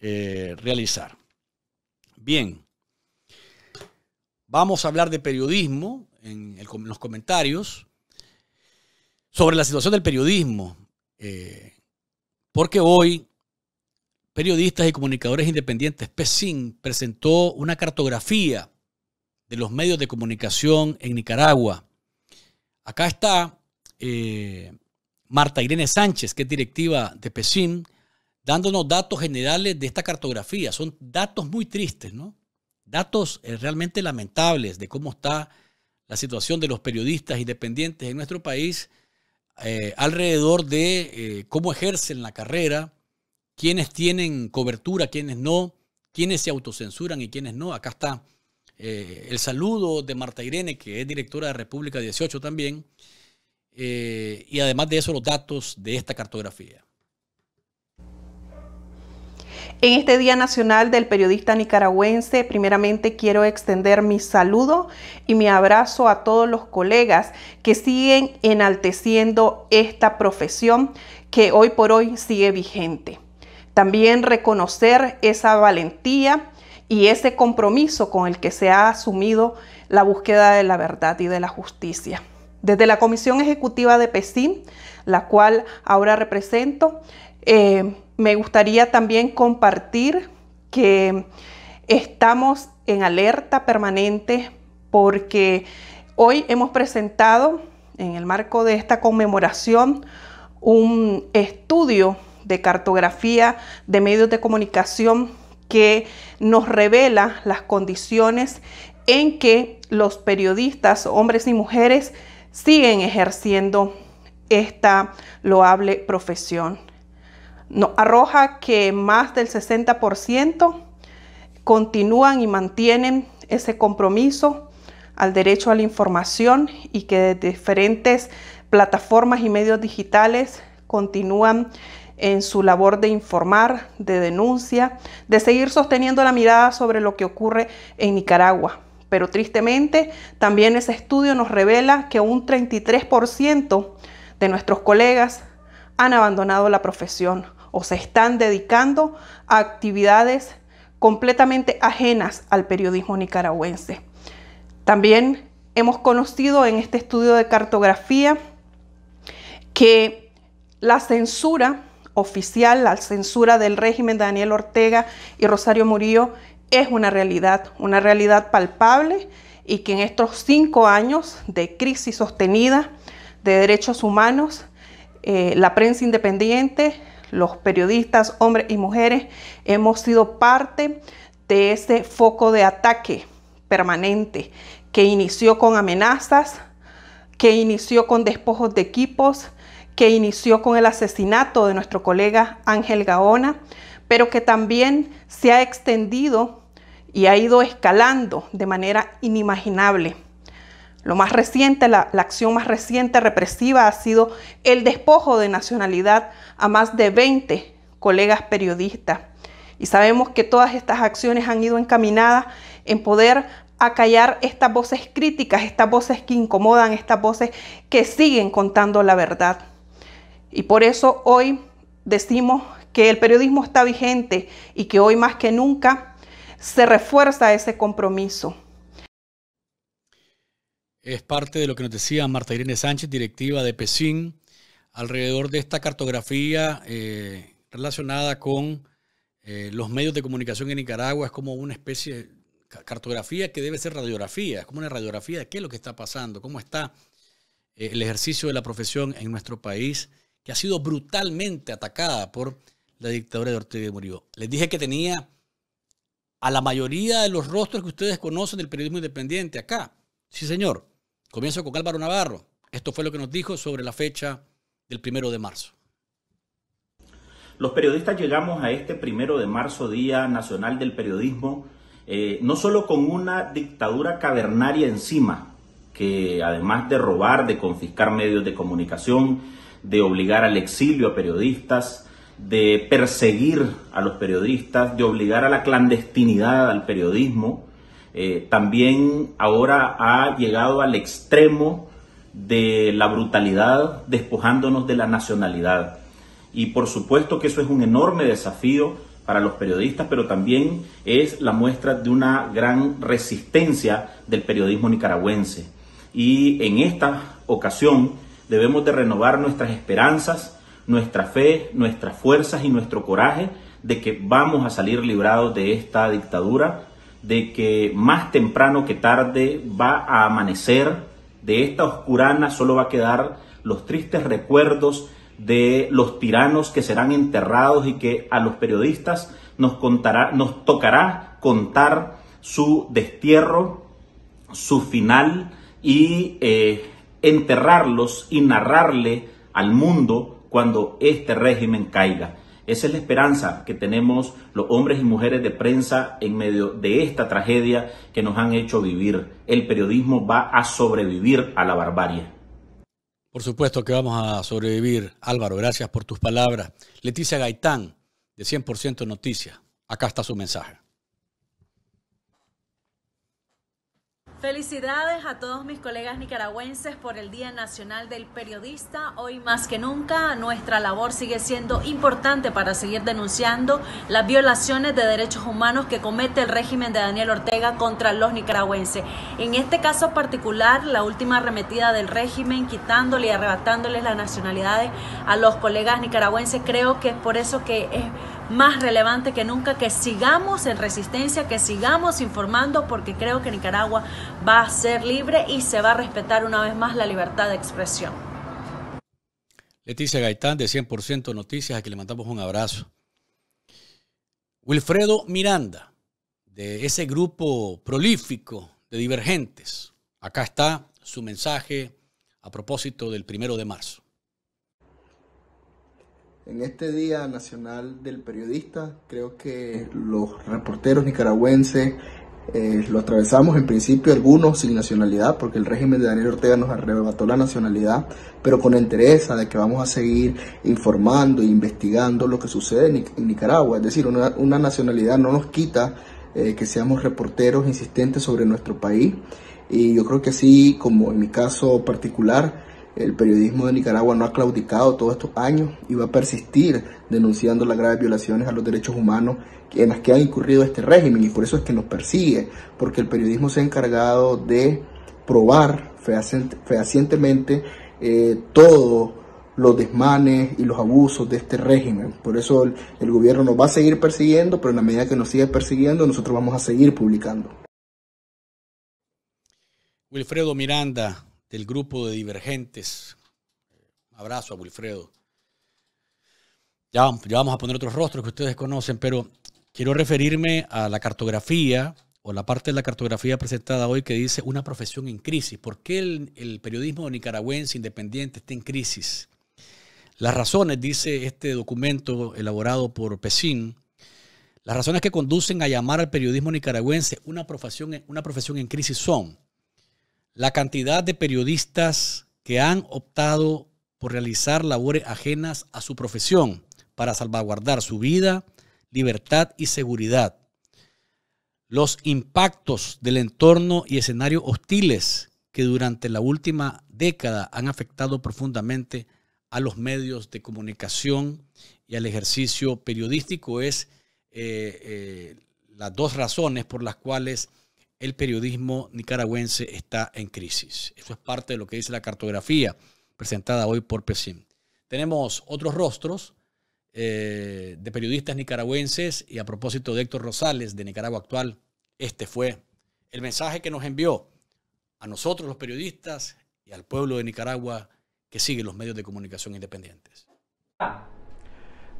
eh, realizar. Bien, vamos a hablar de periodismo en, los comentarios sobre la situación del periodismo, eh, porque hoy periodistas y comunicadores independientes, PESIN, presentó una cartografía de los medios de comunicación en Nicaragua. Acá está eh, Marta Irene Sánchez, que es directiva de PESIM, dándonos datos generales de esta cartografía. Son datos muy tristes, ¿no? Datos eh, realmente lamentables de cómo está la situación de los periodistas independientes en nuestro país eh, alrededor de cómo ejercen la carrera, quiénes tienen cobertura, quiénes no, quiénes se autocensuran y quiénes no. Acá está el saludo de Marta Irene, que es directora de República 18 también, eh, y además de eso los datos de esta cartografía. En este Día Nacional del Periodista Nicaragüense, primeramente quiero extender mi saludo y mi abrazo a todos los colegas que siguen enalteciendo esta profesión que hoy por hoy sigue vigente. También reconocer esa valentía y ese compromiso con el que se ha asumido la búsqueda de la verdad y de la justicia. Desde la Comisión Ejecutiva de PESI, la cual ahora represento, eh, me gustaría también compartir que estamos en alerta permanente porque hoy hemos presentado, en el marco de esta conmemoración, un estudio de cartografía de medios de comunicación que nos revela las condiciones en que los periodistas, hombres y mujeres, siguen ejerciendo esta loable profesión. No, arroja que más del 60% continúan y mantienen ese compromiso al derecho a la información y que de diferentes plataformas y medios digitales continúan en su labor de informar, de denuncia, de seguir sosteniendo la mirada sobre lo que ocurre en Nicaragua, pero tristemente, también ese estudio nos revela que un 33% de nuestros colegas han abandonado la profesión o se están dedicando a actividades completamente ajenas al periodismo nicaragüense. También hemos conocido en este estudio de cartografía que la censura oficial, la censura del régimen de Daniel Ortega y Rosario Murillo es una realidad, una realidad palpable y que en estos cinco años de crisis sostenida de derechos humanos, eh, la prensa independiente, los periodistas, hombres y mujeres, hemos sido parte de ese foco de ataque permanente que inició con amenazas, que inició con despojos de equipos, que inició con el asesinato de nuestro colega Ángel Gaona, pero que también se ha extendido y ha ido escalando de manera inimaginable. Lo más reciente, la, acción más reciente represiva ha sido el despojo de nacionalidad a más de 20 colegas periodistas. Y sabemos que todas estas acciones han ido encaminadas en poder acallar estas voces críticas, estas voces que incomodan, estas voces que siguen contando la verdad. Y por eso hoy decimos que el periodismo está vigente y que hoy más que nunca se refuerza ese compromiso. Es parte de lo que nos decía Marta Irene Sánchez, directiva de PESIN, alrededor de esta cartografía eh, relacionada con eh, los medios de comunicación en Nicaragua. Es como una especie de cartografía que debe ser radiografía, es como una radiografía de qué es lo que está pasando, cómo está eh, el ejercicio de la profesión en nuestro país, que ha sido brutalmente atacada por la dictadura de Ortega y Murillo. Les dije que tenía a la mayoría de los rostros que ustedes conocen del periodismo independiente acá. Sí, señor. Comienzo con Álvaro Navarro. Esto fue lo que nos dijo sobre la fecha del primero de marzo. Los periodistas llegamos a este primero de marzo, Día Nacional del Periodismo, eh, no solo con una dictadura cavernaria encima, que además de robar, de confiscar medios de comunicación, de obligar al exilio a periodistas, de perseguir a los periodistas, de obligar a la clandestinidad al periodismo. Eh, también ahora ha llegado al extremo de la brutalidad, despojándonos de la nacionalidad. Y por supuesto que eso es un enorme desafío para los periodistas, pero también es la muestra de una gran resistencia del periodismo nicaragüense. Y en esta ocasión debemos de renovar nuestras esperanzas nuestra fe, nuestras fuerzas y nuestro coraje de que vamos a salir librados de esta dictadura, de que más temprano que tarde va a amanecer, de esta oscurana solo va a quedar los tristes recuerdos de los tiranos que serán enterrados y que a los periodistas nos, contará, nos tocará contar su destierro, su final y eh, enterrarlos y narrarle al mundo cuando este régimen caiga. Esa es la esperanza que tenemos los hombres y mujeres de prensa en medio de esta tragedia que nos han hecho vivir. El periodismo va a sobrevivir a la barbarie. Por supuesto que vamos a sobrevivir. Álvaro, gracias por tus palabras. Leticia Gaitán, de 100% Noticias. Acá está su mensaje. Felicidades a todos mis colegas nicaragüenses por el Día Nacional del Periodista. Hoy más que nunca nuestra labor sigue siendo importante para seguir denunciando las violaciones de derechos humanos que comete el régimen de Daniel Ortega contra los nicaragüenses. En este caso particular, la última arremetida del régimen quitándole y arrebatándoles las nacionalidades a los colegas nicaragüenses, creo que es por eso que es más relevante que nunca que sigamos en resistencia, que sigamos informando, porque creo que Nicaragua va a ser libre y se va a respetar una vez más la libertad de expresión. Leticia Gaitán de 100% Noticias, a que le mandamos un abrazo. Wilfredo Miranda, de ese grupo prolífico de divergentes. Acá está su mensaje a propósito del primero de marzo. En este Día Nacional del Periodista, creo que los reporteros nicaragüenses eh, lo atravesamos en principio algunos sin nacionalidad, porque el régimen de Daniel Ortega nos arrebató la nacionalidad, pero con entereza de que vamos a seguir informando e investigando lo que sucede en, Nicaragua. Es decir, una, nacionalidad no nos quita eh, que seamos reporteros insistentes sobre nuestro país. Y yo creo que así, como en mi caso particular, el periodismo de Nicaragua no ha claudicado todos estos años y va a persistir denunciando las graves violaciones a los derechos humanos en las que ha incurrido este régimen y por eso es que nos persigue, porque el periodismo se ha encargado de probar fehacientemente eh, todos los desmanes y los abusos de este régimen. Por eso el, gobierno nos va a seguir persiguiendo, pero en la medida que nos sigue persiguiendo, nosotros vamos a seguir publicando. Wilfredo Miranda, del grupo de divergentes. Eh, abrazo a Wilfredo. Ya, vamos a poner otros rostros que ustedes conocen, pero quiero referirme a la cartografía o la parte de la cartografía presentada hoy que dice una profesión en crisis. ¿Por qué el, periodismo nicaragüense independiente está en crisis? Las razones, dice este documento elaborado por Pesín, las razones que conducen a llamar al periodismo nicaragüense una profesión, una profesión en crisis son la cantidad de periodistas que han optado por realizar labores ajenas a su profesión para salvaguardar su vida, libertad y seguridad. Los impactos del entorno y escenarios hostiles que durante la última década han afectado profundamente a los medios de comunicación y al ejercicio periodístico es eh, eh, las dos razones por las cuales el periodismo nicaragüense está en crisis. Eso es parte de lo que dice la cartografía presentada hoy por PESIM. Tenemos otros rostros eh, de periodistas nicaragüenses y a propósito de Héctor Rosales de Nicaragua Actual, este fue el mensaje que nos envió a nosotros los periodistas y al pueblo de Nicaragua que sigue los medios de comunicación independientes.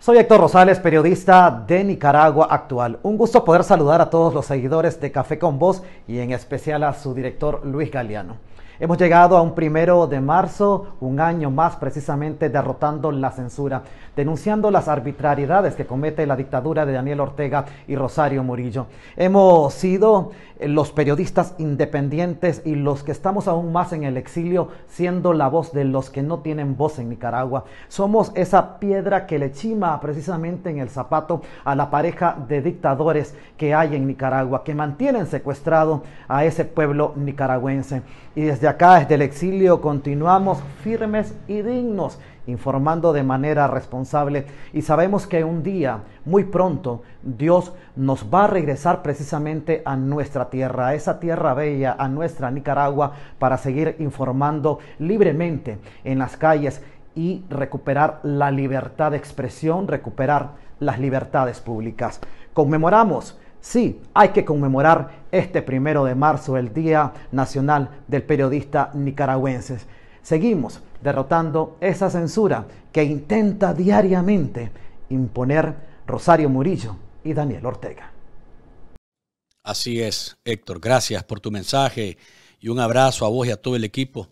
Soy Héctor Rosales, periodista de Nicaragua Actual. Un gusto poder saludar a todos los seguidores de Café con Voz y en especial a su director Luis Galeano. Hemos llegado a un primero de marzo, un año más precisamente derrotando la censura denunciando las arbitrariedades que comete la dictadura de Daniel Ortega y Rosario Murillo. Hemos sido eh, los periodistas independientes y los que estamos aún más en el exilio siendo la voz de los que no tienen voz en Nicaragua. Somos esa piedra que le chima precisamente en el zapato a la pareja de dictadores que hay en Nicaragua, que mantienen secuestrado a ese pueblo nicaragüense. Y desde acá, desde el exilio, continuamos firmes y dignos informando de manera responsable y sabemos que un día, muy pronto, Dios nos va a regresar precisamente a nuestra tierra, a esa tierra bella, a nuestra Nicaragua, para seguir informando libremente en las calles y recuperar la libertad de expresión, recuperar las libertades públicas. Conmemoramos Sí, hay que conmemorar este primero de marzo, el Día Nacional del Periodista Nicaragüense. Seguimos derrotando esa censura que intenta diariamente imponer Rosario Murillo y Daniel Ortega. Así es, Héctor. Gracias por tu mensaje y un abrazo a vos y a todo el equipo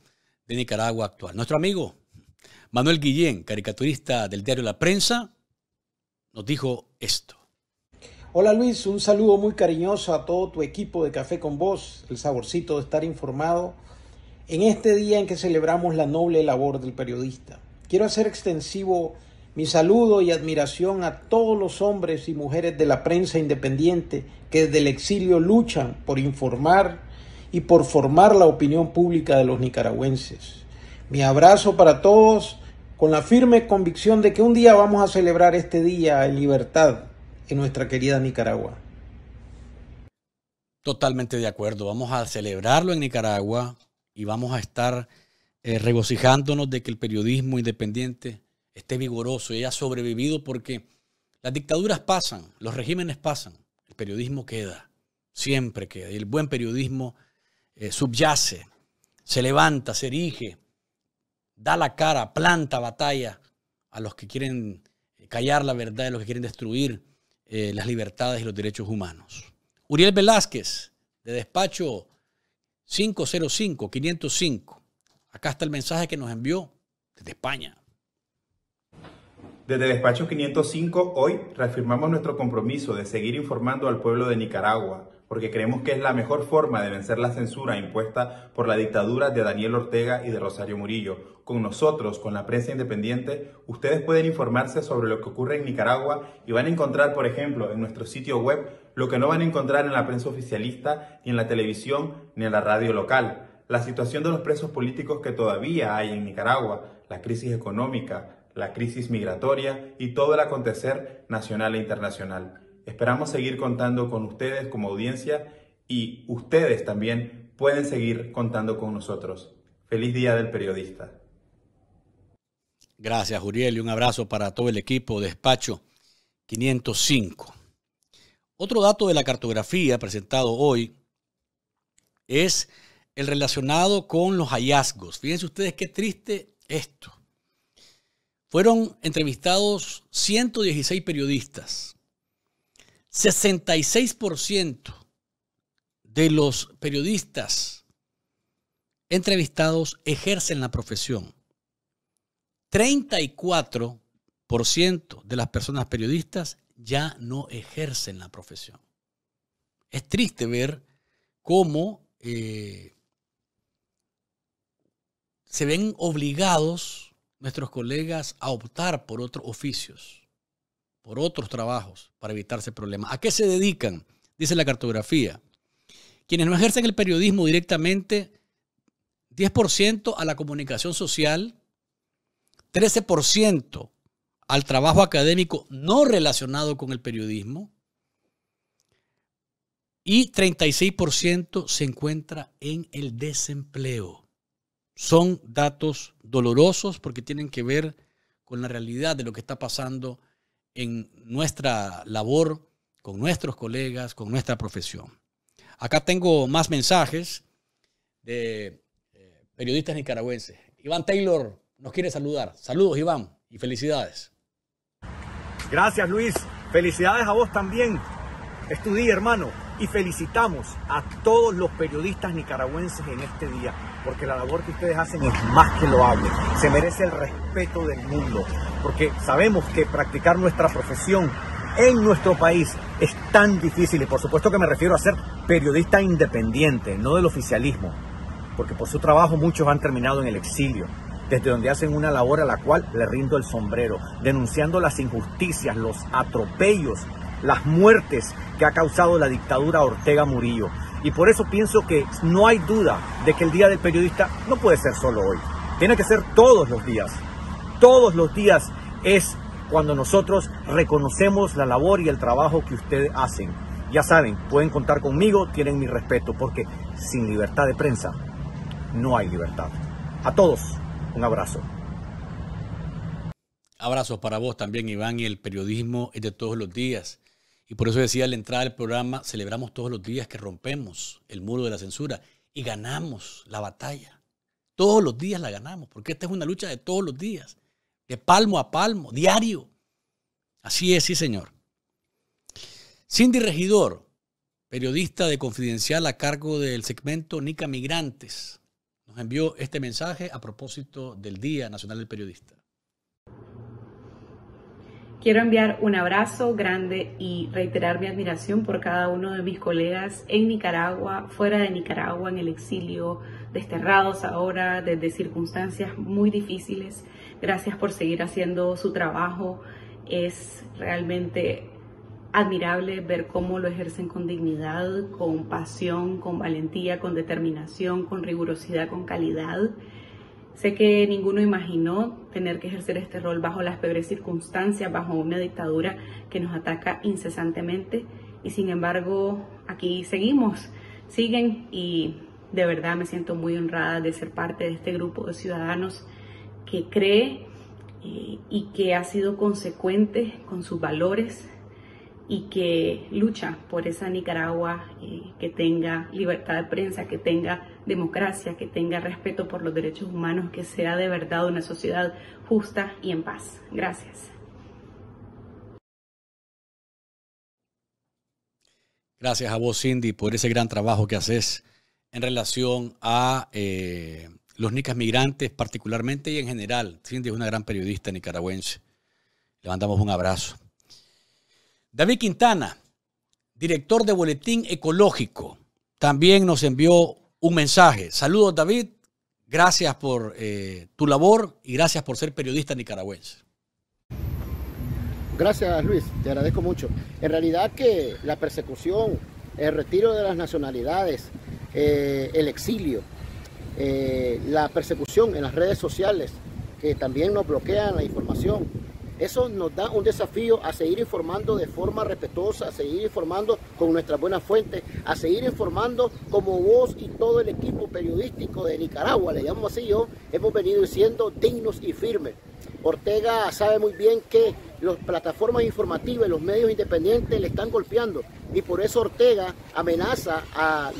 de Nicaragua Actual. Nuestro amigo Manuel Guillén, caricaturista del diario La Prensa, nos dijo esto. Hola Luis, un saludo muy cariñoso a todo tu equipo de Café con Vos, el saborcito de estar informado en este día en que celebramos la noble labor del periodista. Quiero hacer extensivo mi saludo y admiración a todos los hombres y mujeres de la prensa independiente que desde el exilio luchan por informar y por formar la opinión pública de los nicaragüenses. Mi abrazo para todos con la firme convicción de que un día vamos a celebrar este día en libertad en nuestra querida Nicaragua. Totalmente de acuerdo, vamos a celebrarlo en Nicaragua y vamos a estar eh, regocijándonos de que el periodismo independiente esté vigoroso y haya sobrevivido porque las dictaduras pasan, los regímenes pasan, el periodismo queda, siempre queda. Y el buen periodismo eh, subyace, se levanta, se erige, da la cara, planta batalla a los que quieren eh, callar la verdad, a los que quieren destruir las libertades y los derechos humanos. Uriel Velázquez, de despacho 505-505. Acá está el mensaje que nos envió desde España. Desde Despacho 505, hoy reafirmamos nuestro compromiso de seguir informando al pueblo de Nicaragua porque creemos que es la mejor forma de vencer la censura impuesta por la dictadura de Daniel Ortega y de Rosario Murillo. Con nosotros, con la prensa independiente, ustedes pueden informarse sobre lo que ocurre en Nicaragua y van a encontrar, por ejemplo, en nuestro sitio web lo que no van a encontrar en la prensa oficialista, ni en la televisión, ni en la radio local. La situación de los presos políticos que todavía hay en Nicaragua, la crisis económica, la crisis migratoria y todo el acontecer nacional e internacional. Esperamos seguir contando con ustedes como audiencia y ustedes también pueden seguir contando con nosotros. Feliz Día del Periodista. Gracias, Uriel, y un abrazo para todo el equipo de Despacho 505. Otro dato de la cartografía presentado hoy es el relacionado con los hallazgos. Fíjense ustedes qué triste esto. Fueron entrevistados 116 periodistas 66% de los periodistas entrevistados ejercen la profesión. 34% de las personas periodistas ya no ejercen la profesión. Es triste ver cómo eh, se ven obligados nuestros colegas a optar por otros oficios por otros trabajos para evitarse problemas. ¿A qué se dedican? Dice la cartografía. Quienes no ejercen el periodismo directamente, 10% a la comunicación social, 13% al trabajo académico no relacionado con el periodismo y 36% se encuentra en el desempleo. Son datos dolorosos porque tienen que ver con la realidad de lo que está pasando en nuestra labor con nuestros colegas, con nuestra profesión. Acá tengo más mensajes de eh, periodistas nicaragüenses. Iván Taylor nos quiere saludar. Saludos, Iván, y felicidades. Gracias, Luis. Felicidades a vos también. Es hermano. Y felicitamos a todos los periodistas nicaragüenses en este día, porque la labor que ustedes hacen es más que loable. Se merece el respeto del mundo, porque sabemos que practicar nuestra profesión en nuestro país es tan difícil y por supuesto que me refiero a ser periodista independiente, no del oficialismo, porque por su trabajo muchos han terminado en el exilio, desde donde hacen una labor a la cual le rindo el sombrero, denunciando las injusticias, los atropellos las muertes que ha causado la dictadura Ortega Murillo. Y por eso pienso que no hay duda de que el Día del Periodista no puede ser solo hoy, tiene que ser todos los días. Todos los días es cuando nosotros reconocemos la labor y el trabajo que ustedes hacen. Ya saben, pueden contar conmigo, tienen mi respeto, porque sin libertad de prensa no hay libertad. A todos, un abrazo. Abrazos para vos también, Iván, y el periodismo es de todos los días. Y por eso decía al entrar entrada del programa, celebramos todos los días que rompemos el muro de la censura y ganamos la batalla. Todos los días la ganamos, porque esta es una lucha de todos los días, de palmo a palmo, diario. Así es, sí, señor. Cindy Regidor, periodista de Confidencial a cargo del segmento Nica Migrantes, nos envió este mensaje a propósito del Día Nacional del Periodista. Quiero enviar un abrazo grande y reiterar mi admiración por cada uno de mis colegas en Nicaragua, fuera de Nicaragua, en el exilio, desterrados ahora desde circunstancias muy difíciles. Gracias por seguir haciendo su trabajo. Es realmente admirable ver cómo lo ejercen con dignidad, con pasión, con valentía, con determinación, con rigurosidad, con calidad. Sé que ninguno imaginó tener que ejercer este rol bajo las peores circunstancias, bajo una dictadura que nos ataca incesantemente y sin embargo aquí seguimos, siguen y de verdad me siento muy honrada de ser parte de este grupo de ciudadanos que cree eh, y que ha sido consecuente con sus valores, y que lucha por esa Nicaragua eh, que tenga libertad de prensa, que tenga democracia, que tenga respeto por los derechos humanos, que sea de verdad una sociedad justa y en paz. Gracias. Gracias a vos, Cindy, por ese gran trabajo que haces en relación a eh, los nicas migrantes particularmente y en general. Cindy es una gran periodista nicaragüense. Le mandamos un abrazo. David Quintana, director de Boletín Ecológico, también nos envió un mensaje. Saludos, David. Gracias por eh, tu labor y gracias por ser periodista nicaragüense. Gracias, Luis. Te agradezco mucho. En realidad que la persecución, el retiro de las nacionalidades, eh, el exilio, eh, la persecución en las redes sociales, que también nos bloquean la información, eso nos da un desafío a seguir informando de forma respetuosa, a seguir informando con nuestras buenas fuentes, a seguir informando como vos y todo el equipo periodístico de Nicaragua, le llamo así yo, hemos venido siendo dignos y firmes. Ortega sabe muy bien que las plataformas informativas los medios independientes le están golpeando. Y por eso Ortega amenaza a,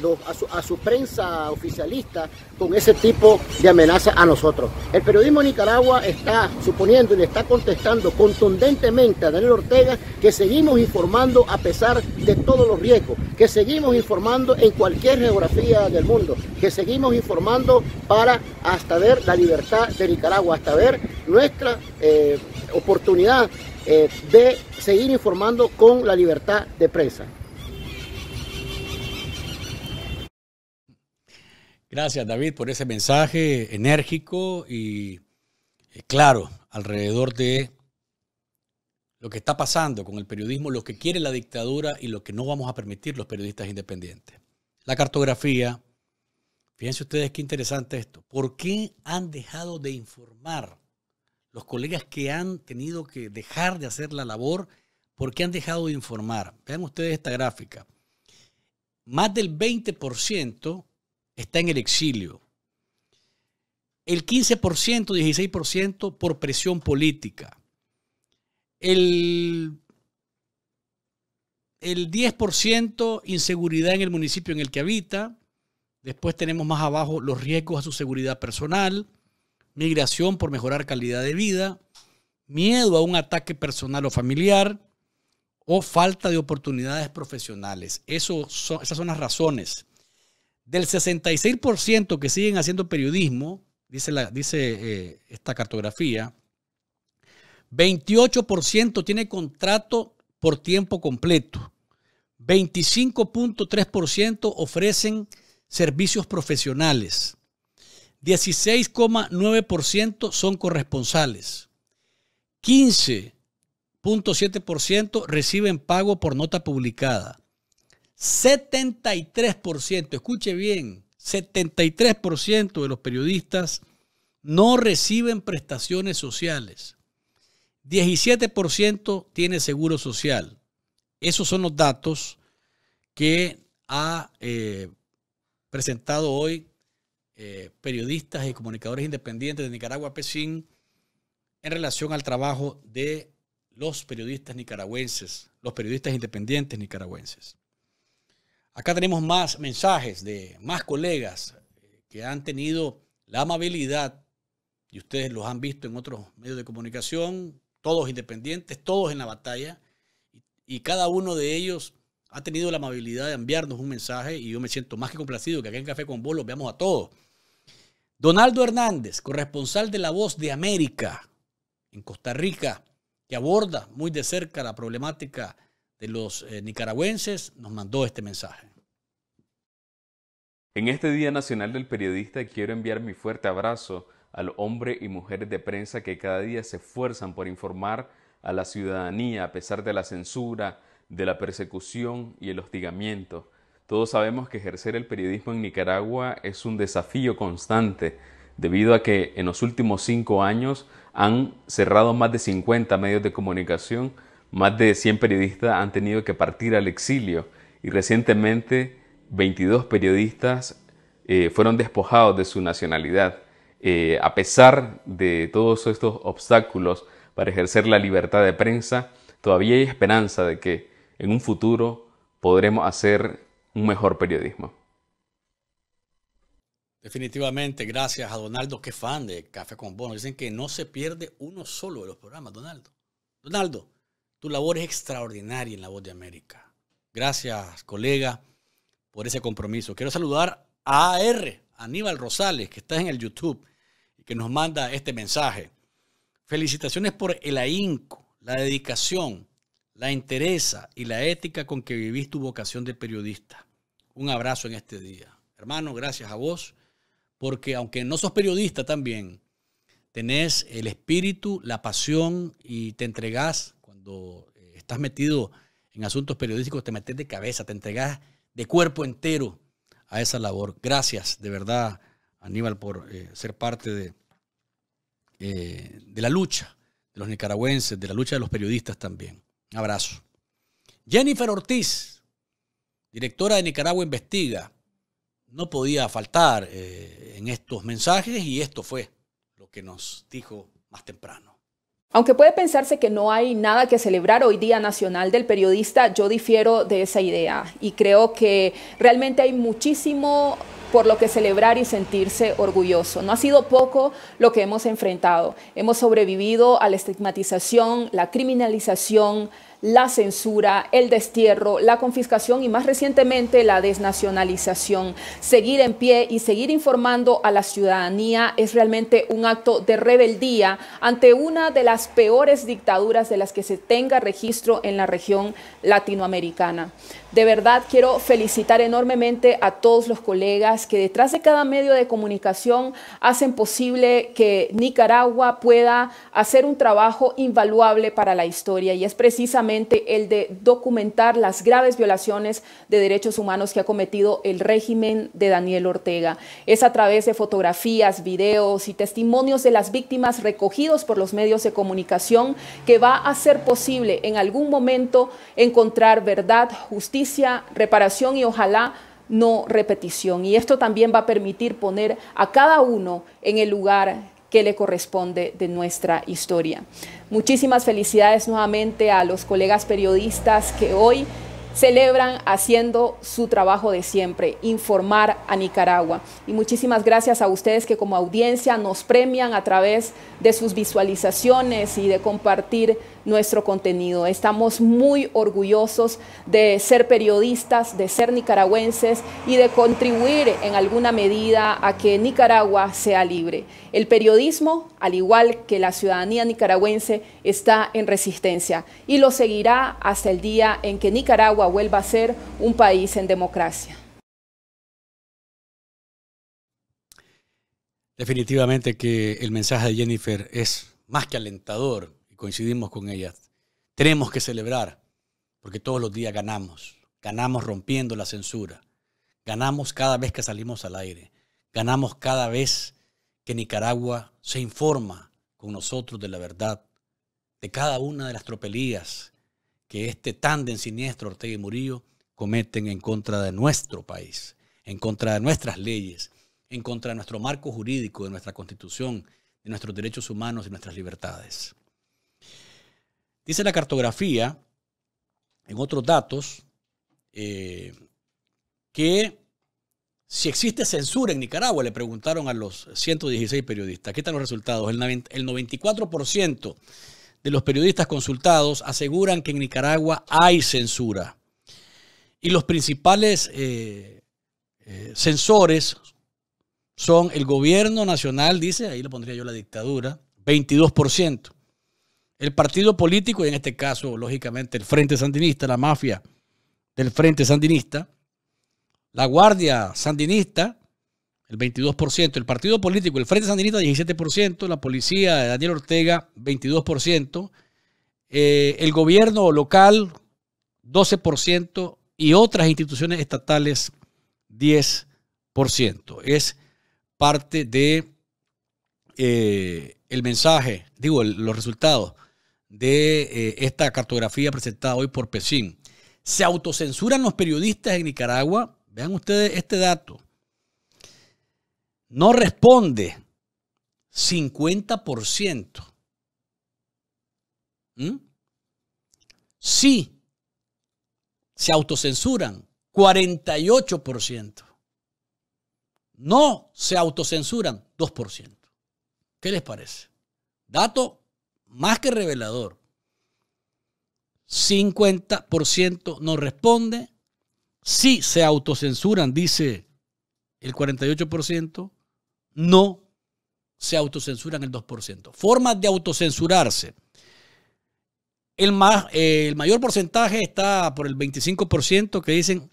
su, prensa oficialista con ese tipo de amenaza a nosotros. El periodismo de Nicaragua está suponiendo y le está contestando contundentemente a Daniel Ortega que seguimos informando a pesar de todos los riesgos, que seguimos informando en cualquier geografía del mundo, que seguimos informando para hasta ver la libertad de Nicaragua, hasta ver nuestra eh, oportunidad eh, de seguir informando con la libertad de prensa. Gracias David por ese mensaje enérgico y eh, claro alrededor de lo que está pasando con el periodismo, lo que quiere la dictadura y lo que no vamos a permitir los periodistas independientes. La cartografía, fíjense ustedes qué interesante esto, ¿por qué han dejado de informar los colegas que han tenido que dejar de hacer la labor porque han dejado de informar. Vean ustedes esta gráfica. Más del 20% está en el exilio. El 15%, 16% por presión política. El, el 10% inseguridad en el municipio en el que habita. Después tenemos más abajo los riesgos a su seguridad personal migración por mejorar calidad de vida, miedo a un ataque personal o familiar o falta de oportunidades profesionales. esas son las razones. Del 66% que siguen haciendo periodismo, dice, dice eh, esta cartografía, 28% tiene contrato por tiempo completo. 25.3% ofrecen servicios profesionales. 16,9% son corresponsales. 15.7% reciben pago por nota publicada. 73%, escuche bien, 73% de los periodistas no reciben prestaciones sociales. 17% tiene seguro social. Esos son los datos que ha eh, presentado hoy eh, periodistas y comunicadores independientes de Nicaragua, Pesín en relación al trabajo de los periodistas nicaragüenses, los periodistas independientes nicaragüenses. Acá tenemos más mensajes de más colegas eh, que han tenido la amabilidad, y ustedes los han visto en otros medios de comunicación, todos independientes, todos en la batalla, y cada uno de ellos ha tenido la amabilidad de enviarnos un mensaje y yo me siento más que complacido que aquí en Café con Vos los veamos a todos. Donaldo Hernández, corresponsal de La Voz de América en Costa Rica, que aborda muy de cerca la problemática de los eh, nicaragüenses, nos mandó este mensaje. En este Día Nacional del Periodista quiero enviar mi fuerte abrazo al hombre y mujeres de prensa que cada día se esfuerzan por informar a la ciudadanía a pesar de la censura, de la persecución y el hostigamiento. Todos sabemos que ejercer el periodismo en Nicaragua es un desafío constante, debido a que en los últimos cinco años han cerrado más de 50 medios de comunicación, más de 100 periodistas han tenido que partir al exilio y recientemente 22 periodistas eh, fueron despojados de su nacionalidad. Eh, a pesar de todos estos obstáculos para ejercer la libertad de prensa, todavía hay esperanza de que en un futuro podremos hacer un mejor periodismo. Definitivamente, gracias a Donaldo, que fan de Café con Bono. Dicen que no se pierde uno solo de los programas, Donaldo. Donaldo, tu labor es extraordinaria en La Voz de América. Gracias, colega, por ese compromiso. Quiero saludar a AR, Aníbal Rosales, que está en el YouTube y que nos manda este mensaje. Felicitaciones por el ahínco, la dedicación, la interesa y la ética con que vivís tu vocación de periodista. Un abrazo en este día. Hermano, gracias a vos, porque aunque no sos periodista también, tenés el espíritu, la pasión y te entregás cuando eh, estás metido en asuntos periodísticos, te metes de cabeza, te entregás de cuerpo entero a esa labor. Gracias de verdad, Aníbal, por eh, ser parte eh, de la lucha de los nicaragüenses, de la lucha de los periodistas también. Abrazo. Jennifer Ortiz, directora de Nicaragua Investiga, no podía faltar eh, en estos mensajes y esto fue lo que nos dijo más temprano. Aunque puede pensarse que no hay nada que celebrar hoy Día Nacional del Periodista, yo difiero de esa idea y creo que realmente hay muchísimo por lo que celebrar y sentirse orgulloso. No ha sido poco lo que hemos enfrentado. Hemos sobrevivido a la estigmatización, la criminalización, la censura, el destierro, la confiscación y más recientemente la desnacionalización. Seguir en pie y seguir informando a la ciudadanía es realmente un acto de rebeldía ante una de las peores dictaduras de las que se tenga registro en la región latinoamericana. De verdad quiero felicitar enormemente a todos los colegas que detrás de cada medio de comunicación hacen posible que Nicaragua pueda hacer un trabajo invaluable para la historia y es precisamente el de documentar las graves violaciones de derechos humanos que ha cometido el régimen de Daniel Ortega. Es a través de fotografías, videos y testimonios de las víctimas recogidos por los medios de comunicación que va a ser posible en algún momento encontrar verdad, justicia, reparación y ojalá no repetición. Y esto también va a permitir poner a cada uno en el lugar que le corresponde de nuestra historia. Muchísimas felicidades nuevamente a los colegas periodistas que hoy celebran haciendo su trabajo de siempre, informar a Nicaragua. Y muchísimas gracias a ustedes que como audiencia nos premian a través de sus visualizaciones y de compartir nuestro contenido. Estamos muy orgullosos de ser periodistas, de ser nicaragüenses y de contribuir en alguna medida a que Nicaragua sea libre. El periodismo, al igual que la ciudadanía nicaragüense, está en resistencia y lo seguirá hasta el día en que Nicaragua vuelva a ser un país en democracia. Definitivamente que el mensaje de Jennifer es más que alentador coincidimos con ellas. Tenemos que celebrar, porque todos los días ganamos. Ganamos rompiendo la censura. Ganamos cada vez que salimos al aire. Ganamos cada vez que Nicaragua se informa con nosotros de la verdad, de cada una de las tropelías que este tándem siniestro Ortega y Murillo cometen en contra de nuestro país, en contra de nuestras leyes, en contra de nuestro marco jurídico, de nuestra constitución, de nuestros derechos humanos y nuestras libertades. Dice la cartografía, en otros datos, eh, que si existe censura en Nicaragua, le preguntaron a los 116 periodistas. qué están los resultados. El 94% de los periodistas consultados aseguran que en Nicaragua hay censura. Y los principales eh, eh, censores son el gobierno nacional, dice, ahí le pondría yo la dictadura, 22% el partido político, y en este caso, lógicamente, el Frente Sandinista, la mafia del Frente Sandinista, la Guardia Sandinista, el 22%, el partido político, el Frente Sandinista, 17%, la policía de Daniel Ortega, 22%, eh, el gobierno local, 12%, y otras instituciones estatales, 10%. Es parte de eh, el mensaje, digo, los resultados de eh, esta cartografía presentada hoy por Pesín. Se autocensuran los periodistas en Nicaragua. Vean ustedes este dato. No responde 50%. ¿Mm? Sí, se autocensuran 48%. No se autocensuran 2%. ¿Qué les parece? Dato más que revelador. 50% no responde. Sí se autocensuran, dice el 48%. No se autocensuran el 2%. Formas de autocensurarse. El, eh, el mayor porcentaje está por el 25% que dicen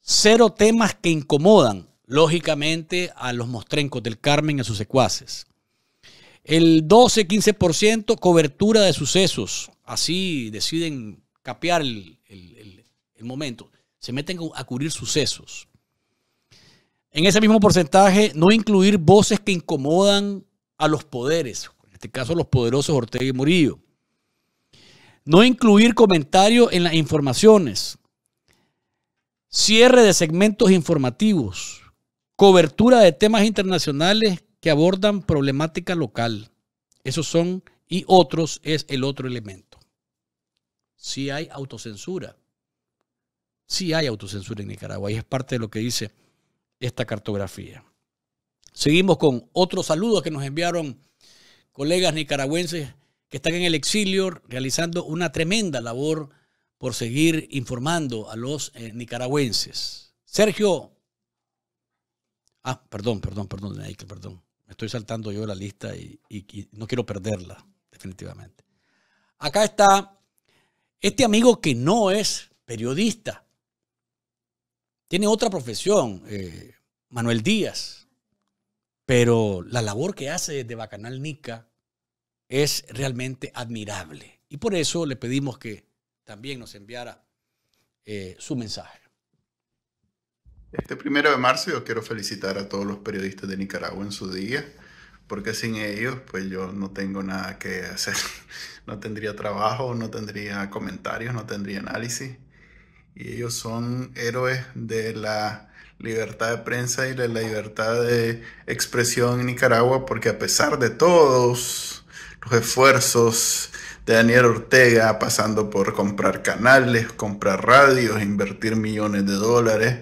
cero temas que incomodan, lógicamente, a los mostrencos del Carmen y a sus secuaces. El 12-15% cobertura de sucesos. Así deciden capear el, momento. Se meten a cubrir sucesos. En ese mismo porcentaje, no incluir voces que incomodan a los poderes, en este caso los poderosos Ortega y Murillo. No incluir comentarios en las informaciones. Cierre de segmentos informativos. Cobertura de temas internacionales que abordan problemática local. Esos son, y otros es el otro elemento. Si hay autocensura, si hay autocensura en Nicaragua y es parte de lo que dice esta cartografía. Seguimos con otros saludos que nos enviaron colegas nicaragüenses que están en el exilio realizando una tremenda labor por seguir informando a los eh, nicaragüenses. Sergio. Ah, perdón, perdón, perdón, perdón. Me estoy saltando yo la lista y, no quiero perderla, definitivamente. Acá está este amigo que no es periodista. Tiene otra profesión, eh, Manuel Díaz. Pero la labor que hace de Bacanal Nica es realmente admirable. Y por eso le pedimos que también nos enviara eh, su mensaje. Este primero de marzo yo quiero felicitar a todos los periodistas de Nicaragua en su día, porque sin ellos pues yo no tengo nada que hacer, no tendría trabajo, no tendría comentarios, no tendría análisis. Y ellos son héroes de la libertad de prensa y de la libertad de expresión en Nicaragua, porque a pesar de todos los esfuerzos de Daniel Ortega, pasando por comprar canales, comprar radios, invertir millones de dólares,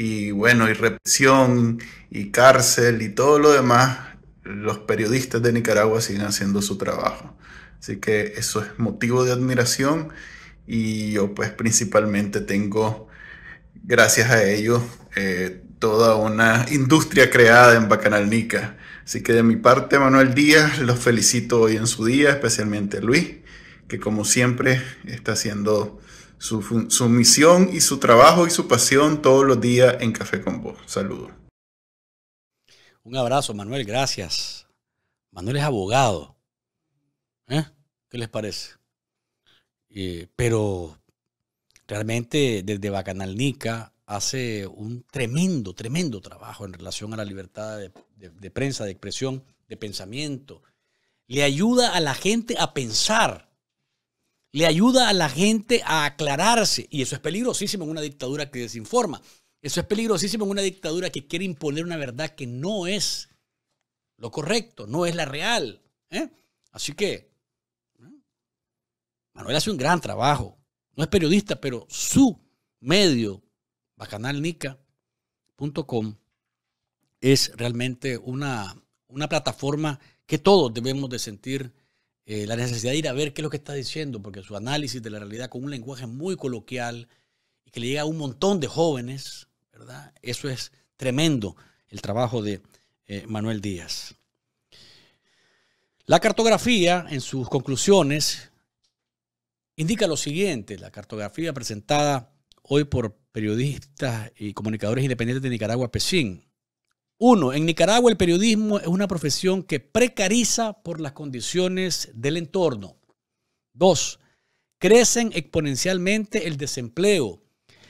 y bueno, y represión y cárcel y todo lo demás, los periodistas de Nicaragua siguen haciendo su trabajo. Así que eso es motivo de admiración y yo pues principalmente tengo, gracias a ellos, eh, toda una industria creada en Bacanalnica. Así que de mi parte, Manuel Díaz, los felicito hoy en su día, especialmente Luis, que como siempre está haciendo su, misión y su trabajo y su pasión todos los días en Café con Vos. Saludos. Un abrazo, Manuel, gracias. Manuel es abogado. ¿eh? ¿Qué les parece? Eh, pero realmente desde Bacanalnica hace un tremendo, tremendo trabajo en relación a la libertad de, prensa, de expresión, de pensamiento. Le ayuda a la gente a pensar le ayuda a la gente a aclararse. Y eso es peligrosísimo en una dictadura que desinforma. Eso es peligrosísimo en una dictadura que quiere imponer una verdad que no es lo correcto, no es la real. ¿eh? Así que ¿eh? Manuel hace un gran trabajo. No es periodista, pero su medio, bacanalnica.com, es realmente una, una plataforma que todos debemos de sentir eh, la necesidad de ir a ver qué es lo que está diciendo, porque su análisis de la realidad con un lenguaje muy coloquial y que le llega a un montón de jóvenes, ¿verdad? Eso es tremendo el trabajo de eh, Manuel Díaz. La cartografía, en sus conclusiones, indica lo siguiente. La cartografía presentada hoy por periodistas y comunicadores independientes de Nicaragua, Pesín, uno, en Nicaragua el periodismo es una profesión que precariza por las condiciones del entorno. Dos, crecen exponencialmente el desempleo,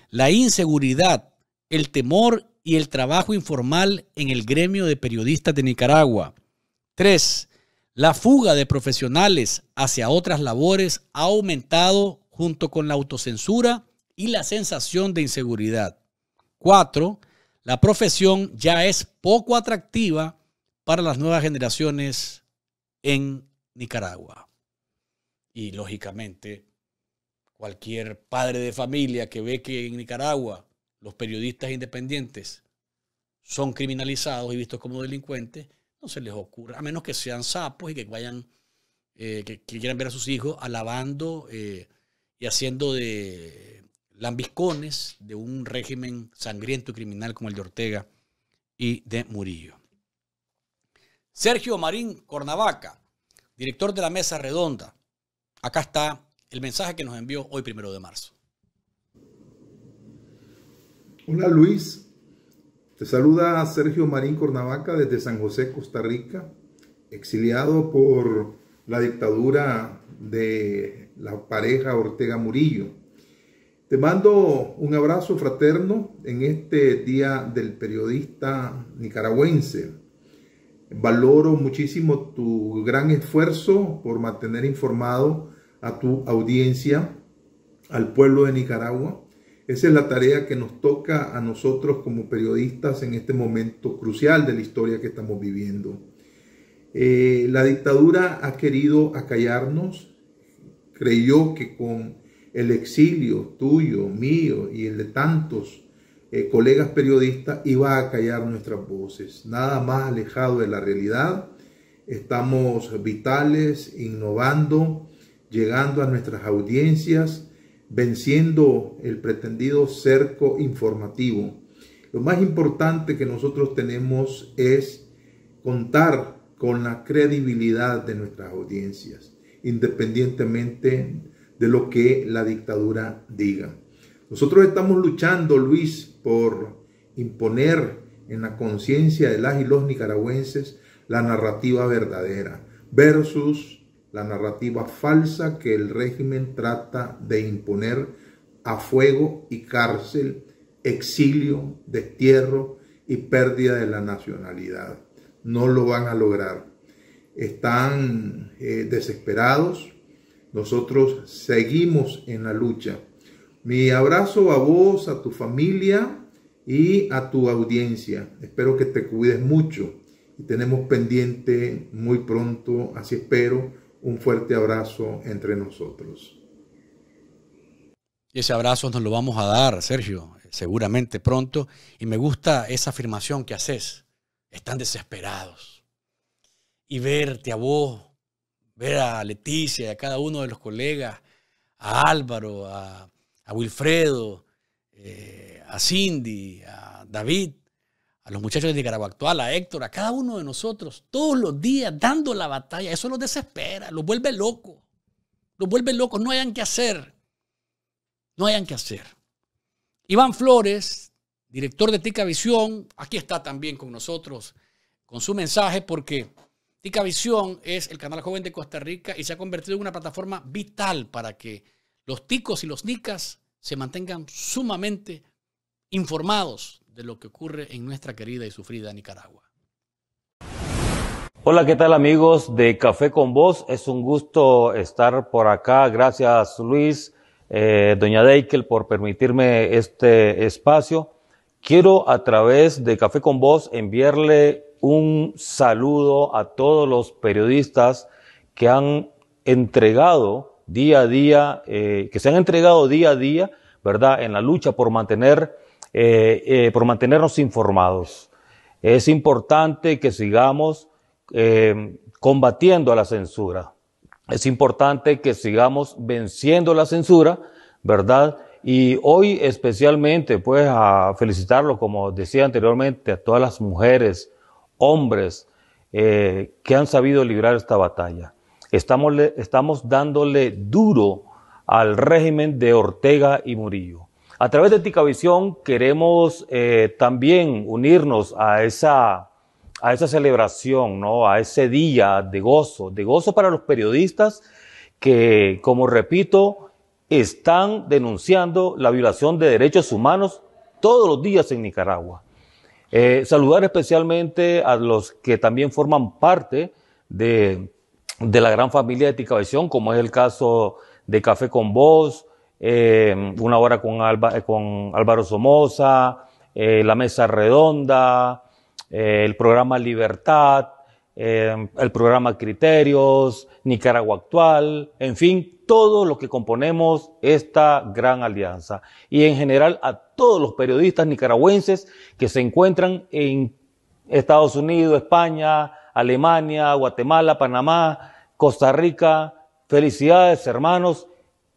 la inseguridad, el temor y el trabajo informal en el gremio de periodistas de Nicaragua. Tres, la fuga de profesionales hacia otras labores ha aumentado junto con la autocensura y la sensación de inseguridad. Cuatro, la profesión ya es poco atractiva para las nuevas generaciones en Nicaragua. Y lógicamente, cualquier padre de familia que ve que en Nicaragua los periodistas independientes son criminalizados y vistos como delincuentes, no se les ocurre, a menos que sean sapos y que vayan, eh, que, quieran ver a sus hijos alabando eh, y haciendo de lambiscones de un régimen sangriento y criminal como el de Ortega y de Murillo. Sergio Marín Cornavaca, director de la Mesa Redonda. Acá está el mensaje que nos envió hoy, primero de marzo. Hola Luis, te saluda Sergio Marín Cornavaca desde San José, Costa Rica, exiliado por la dictadura de la pareja Ortega Murillo. Te mando un abrazo fraterno en este Día del Periodista Nicaragüense. Valoro muchísimo tu gran esfuerzo por mantener informado a tu audiencia, al pueblo de Nicaragua. Esa es la tarea que nos toca a nosotros como periodistas en este momento crucial de la historia que estamos viviendo. Eh, la dictadura ha querido acallarnos, creyó que con el exilio tuyo, mío y el de tantos eh, colegas periodistas iba a callar nuestras voces. Nada más alejado de la realidad. Estamos vitales, innovando, llegando a nuestras audiencias, venciendo el pretendido cerco informativo. Lo más importante que nosotros tenemos es contar con la credibilidad de nuestras audiencias, independientemente de lo que la dictadura diga. Nosotros estamos luchando, Luis, por imponer en la conciencia de las y los nicaragüenses la narrativa verdadera versus la narrativa falsa que el régimen trata de imponer a fuego y cárcel, exilio, destierro y pérdida de la nacionalidad. No lo van a lograr. Están eh, desesperados, nosotros seguimos en la lucha. Mi abrazo a vos, a tu familia y a tu audiencia. Espero que te cuides mucho y tenemos pendiente muy pronto, así espero, un fuerte abrazo entre nosotros. ese abrazo nos lo vamos a dar, Sergio, seguramente pronto. Y me gusta esa afirmación que haces. Están desesperados. Y verte a vos ver a Leticia, a cada uno de los colegas, a Álvaro, a, Wilfredo, eh, a Cindy, a David, a los muchachos de Nicaragua Actual, a Héctor, a cada uno de nosotros, todos los días dando la batalla. Eso los desespera, los vuelve locos. Los vuelve locos, no hayan que hacer. No hayan que hacer. Iván Flores, director de Tica Visión, aquí está también con nosotros, con su mensaje, porque Tica Visión es el canal joven de Costa Rica y se ha convertido en una plataforma vital para que los ticos y los nicas se mantengan sumamente informados de lo que ocurre en nuestra querida y sufrida Nicaragua. Hola, ¿qué tal amigos de Café con Vos? Es un gusto estar por acá. Gracias Luis, eh, doña Deikel, por permitirme este espacio. Quiero a través de Café con Vos enviarle un saludo a todos los periodistas que han entregado día a día, eh, que se han entregado día a día, ¿verdad?, en la lucha por mantener, eh, eh, por mantenernos informados. Es importante que sigamos combatiendo a la censura. Es importante que sigamos venciendo la censura, ¿verdad? Y hoy especialmente, pues, a felicitarlo, como decía anteriormente, a todas las mujeres, hombres eh, que han sabido librar esta batalla. Estamos, estamos dándole duro al régimen de Ortega y Murillo. A través de Ticavisión queremos eh, también unirnos a esa, a esa celebración, ¿no? a ese día de gozo, de gozo para los periodistas que, como repito, están denunciando la violación de derechos humanos todos los días en Nicaragua. Eh, saludar especialmente a los que también forman parte de, la gran familia de Ticabesión, como es el caso de Café con Voz, eh, Una Hora con, eh, Álvaro Somoza, La Mesa Redonda, el programa Libertad, Em, el programa Criterios, Nicaragua Actual, en fin, todo lo que componemos esta gran alianza. Y en general a todos los periodistas nicaragüenses que se encuentran en Estados Unidos, España, Alemania, Guatemala, Panamá, Costa Rica. Felicidades, hermanos.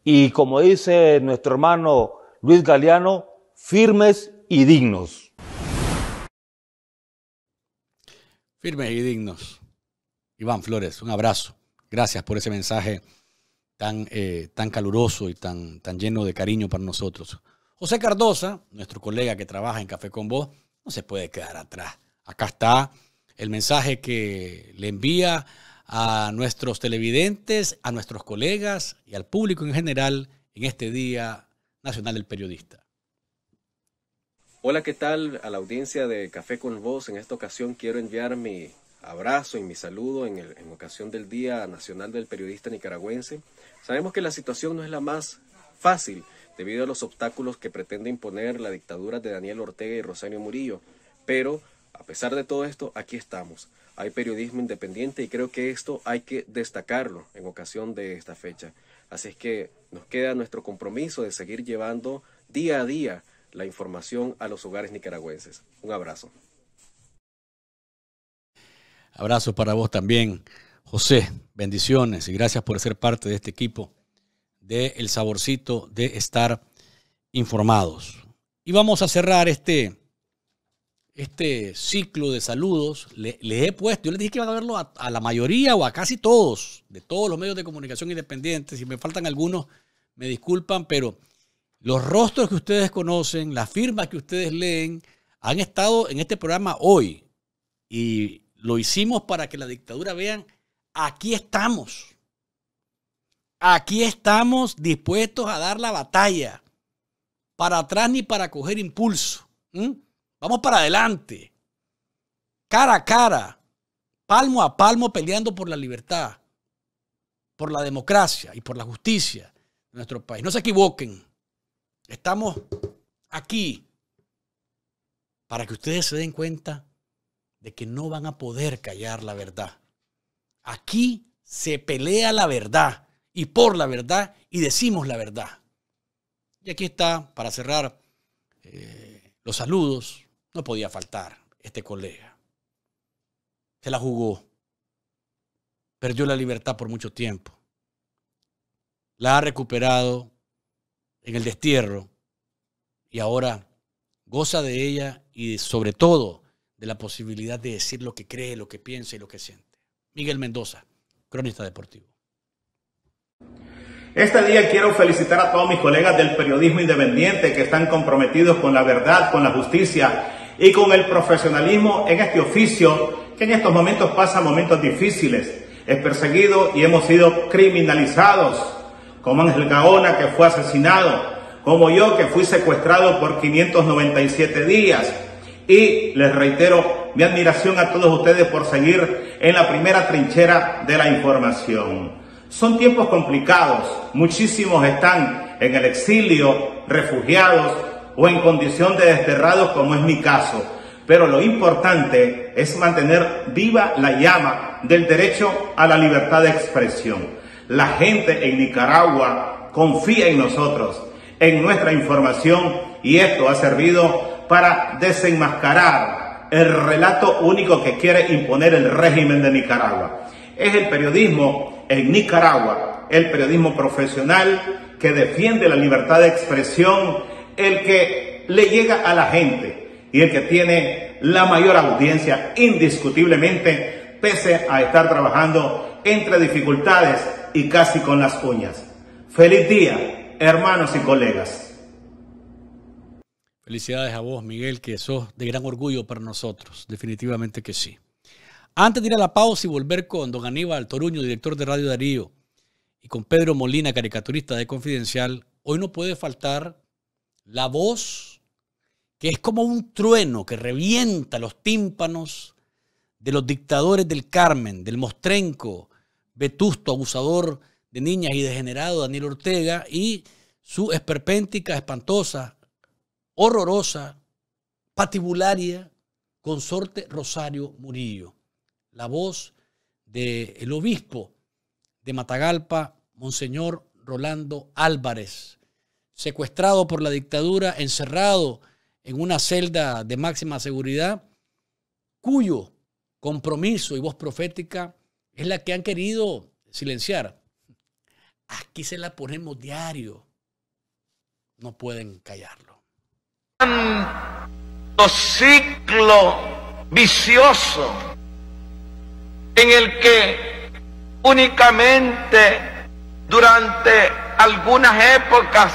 Y como dice nuestro hermano Luis Galeano, firmes y dignos. firmes y dignos. Iván Flores, un abrazo. Gracias por ese mensaje tan, eh, tan caluroso y tan, tan lleno de cariño para nosotros. José Cardosa, nuestro colega que trabaja en Café con Vos, no se puede quedar atrás. Acá está el mensaje que le envía a nuestros televidentes, a nuestros colegas y al público en general en este Día Nacional del Periodista. Hola, ¿qué tal a la audiencia de Café con Voz? En esta ocasión quiero enviar mi abrazo y mi saludo en, ocasión del Día Nacional del Periodista Nicaragüense. Sabemos que la situación no es la más fácil debido a los obstáculos que pretende imponer la dictadura de Daniel Ortega y Rosario Murillo, pero a pesar de todo esto, aquí estamos. Hay periodismo independiente y creo que esto hay que destacarlo en ocasión de esta fecha. Así es que nos queda nuestro compromiso de seguir llevando día a día la información a los hogares nicaragüenses. Un abrazo. Abrazo para vos también, José. Bendiciones y gracias por ser parte de este equipo de El Saborcito de estar informados. Y vamos a cerrar este, este ciclo de saludos. les he puesto, yo les dije que iban a verlo a, a, la mayoría o a casi todos, de todos los medios de comunicación independientes. Si me faltan algunos, me disculpan, pero los rostros que ustedes conocen, las firmas que ustedes leen, han estado en este programa hoy. Y lo hicimos para que la dictadura vean, aquí estamos. Aquí estamos dispuestos a dar la batalla. Para atrás ni para coger impulso. Vamos para adelante. Cara a cara. Palmo a palmo peleando por la libertad. Por la democracia y por la justicia de nuestro país. No se equivoquen. Estamos aquí para que ustedes se den cuenta de que no van a poder callar la verdad. Aquí se pelea la verdad y por la verdad y decimos la verdad. Y aquí está, para cerrar eh, los saludos, no podía faltar este colega. Se la jugó. Perdió la libertad por mucho tiempo. La ha recuperado en el destierro y ahora goza de ella y sobre todo de la posibilidad de decir lo que cree, lo que piensa y lo que siente. Miguel Mendoza, cronista deportivo. Este día quiero felicitar a todos mis colegas del periodismo independiente que están comprometidos con la verdad, con la justicia y con el profesionalismo en este oficio que en estos momentos pasa momentos difíciles. Es perseguido y hemos sido criminalizados como Ángel Gaona que fue asesinado, como yo que fui secuestrado por 597 días. Y les reitero mi admiración a todos ustedes por seguir en la primera trinchera de la información. Son tiempos complicados, muchísimos están en el exilio, refugiados o en condición de desterrados como es mi caso. Pero lo importante es mantener viva la llama del derecho a la libertad de expresión. La gente en Nicaragua confía en nosotros, en nuestra información, y esto ha servido para desenmascarar el relato único que quiere imponer el régimen de Nicaragua. Es el periodismo en Nicaragua, el periodismo profesional que defiende la libertad de expresión, el que le llega a la gente y el que tiene la mayor audiencia indiscutiblemente, pese a estar trabajando entre dificultades y casi con las uñas. Feliz día, hermanos y colegas. Felicidades a vos, Miguel, que sos de gran orgullo para nosotros. Definitivamente que sí. Antes de ir a la pausa y volver con don Aníbal Toruño, director de Radio Darío, y con Pedro Molina, caricaturista de Confidencial, hoy no puede faltar la voz que es como un trueno que revienta los tímpanos de los dictadores del Carmen, del Mostrenco, vetusto, abusador de niñas y degenerado Daniel Ortega y su esperpéntica, espantosa, horrorosa, patibularia consorte Rosario Murillo, la voz del el obispo de Matagalpa, Monseñor Rolando Álvarez, secuestrado por la dictadura, encerrado en una celda de máxima seguridad, cuyo compromiso y voz profética es la que han querido silenciar. Aquí se la ponemos diario. No pueden callarlo. Ciclo vicioso en el que únicamente durante algunas épocas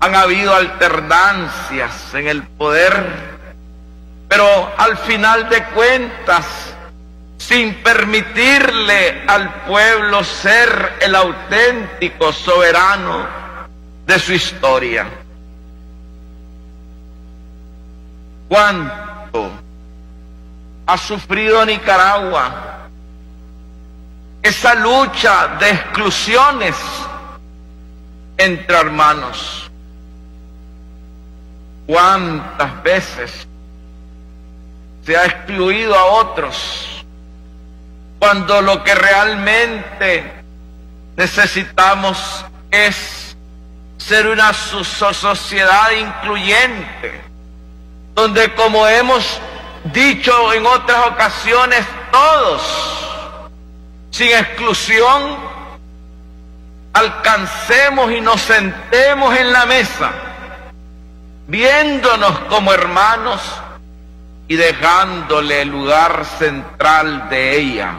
han habido alternancias en el poder, pero al final de cuentas sin permitirle al pueblo ser el auténtico soberano de su historia. ¿Cuánto ha sufrido Nicaragua esa lucha de exclusiones entre hermanos? ¿Cuántas veces se ha excluido a otros? cuando lo que realmente necesitamos es ser una sociedad incluyente, donde como hemos dicho en otras ocasiones, todos, sin exclusión, alcancemos y nos sentemos en la mesa, viéndonos como hermanos y dejándole el lugar central de ella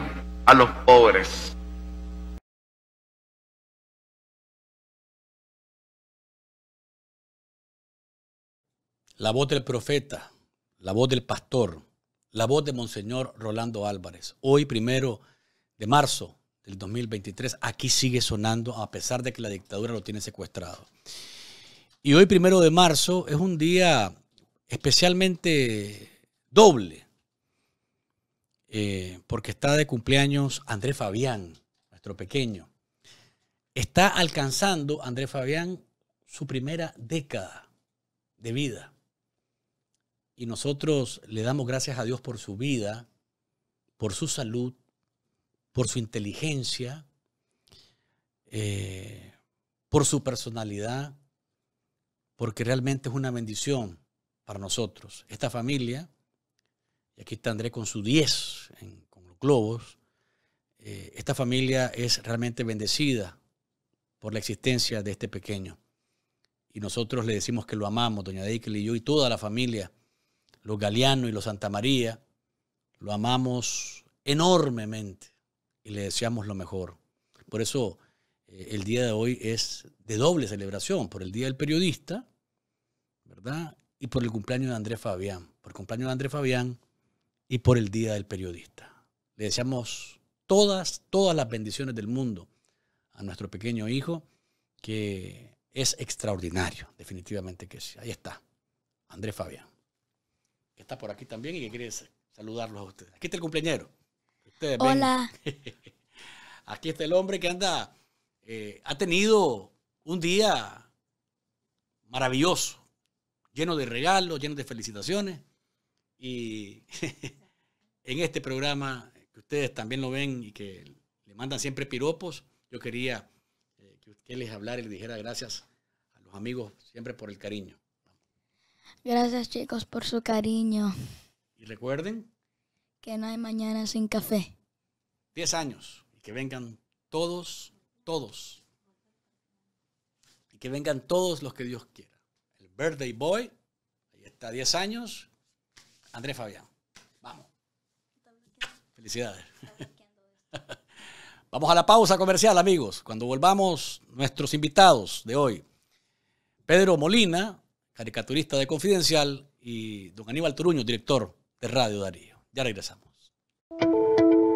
a los pobres. La voz del profeta, la voz del pastor, la voz de Monseñor Rolando Álvarez. Hoy, primero de marzo del 2023, aquí sigue sonando a pesar de que la dictadura lo tiene secuestrado. Y hoy, primero de marzo, es un día especialmente doble, eh, porque está de cumpleaños Andrés Fabián, nuestro pequeño. Está alcanzando Andrés Fabián su primera década de vida. Y nosotros le damos gracias a Dios por su vida, por su salud, por su inteligencia, eh, por su personalidad, porque realmente es una bendición para nosotros. Esta familia y aquí está André con su 10, en, con los globos. Eh, esta familia es realmente bendecida por la existencia de este pequeño. Y nosotros le decimos que lo amamos, doña Deikel y yo y toda la familia, los Galeano y los Santa María, lo amamos enormemente y le deseamos lo mejor. Por eso eh, el día de hoy es de doble celebración, por el Día del Periodista, ¿verdad? Y por el cumpleaños de Andrés Fabián. Por el cumpleaños de Andrés Fabián, y por el Día del Periodista. Le deseamos todas, todas las bendiciones del mundo a nuestro pequeño hijo, que es extraordinario, definitivamente que sí. Ahí está, Andrés Fabián, que está por aquí también y que quiere saludarlos a ustedes. Aquí está el cumpleañero. Hola. Aquí está el hombre que anda, eh, ha tenido un día maravilloso, lleno de regalos, lleno de felicitaciones. Y en este programa, que ustedes también lo ven y que le mandan siempre piropos, yo quería eh, que usted les hablara y les dijera gracias a los amigos siempre por el cariño. Gracias chicos por su cariño. Y recuerden que no hay mañana sin café. Diez años y que vengan todos, todos. Y que vengan todos los que Dios quiera. El Birthday Boy, ahí está diez años Andrés Fabián. Vamos. Felicidades. Vamos a la pausa comercial, amigos. Cuando volvamos, nuestros invitados de hoy, Pedro Molina, caricaturista de Confidencial, y don Aníbal Turuño, director de Radio Darío. Ya regresamos.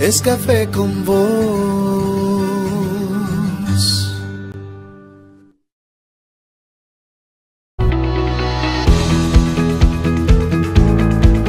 es café con vos.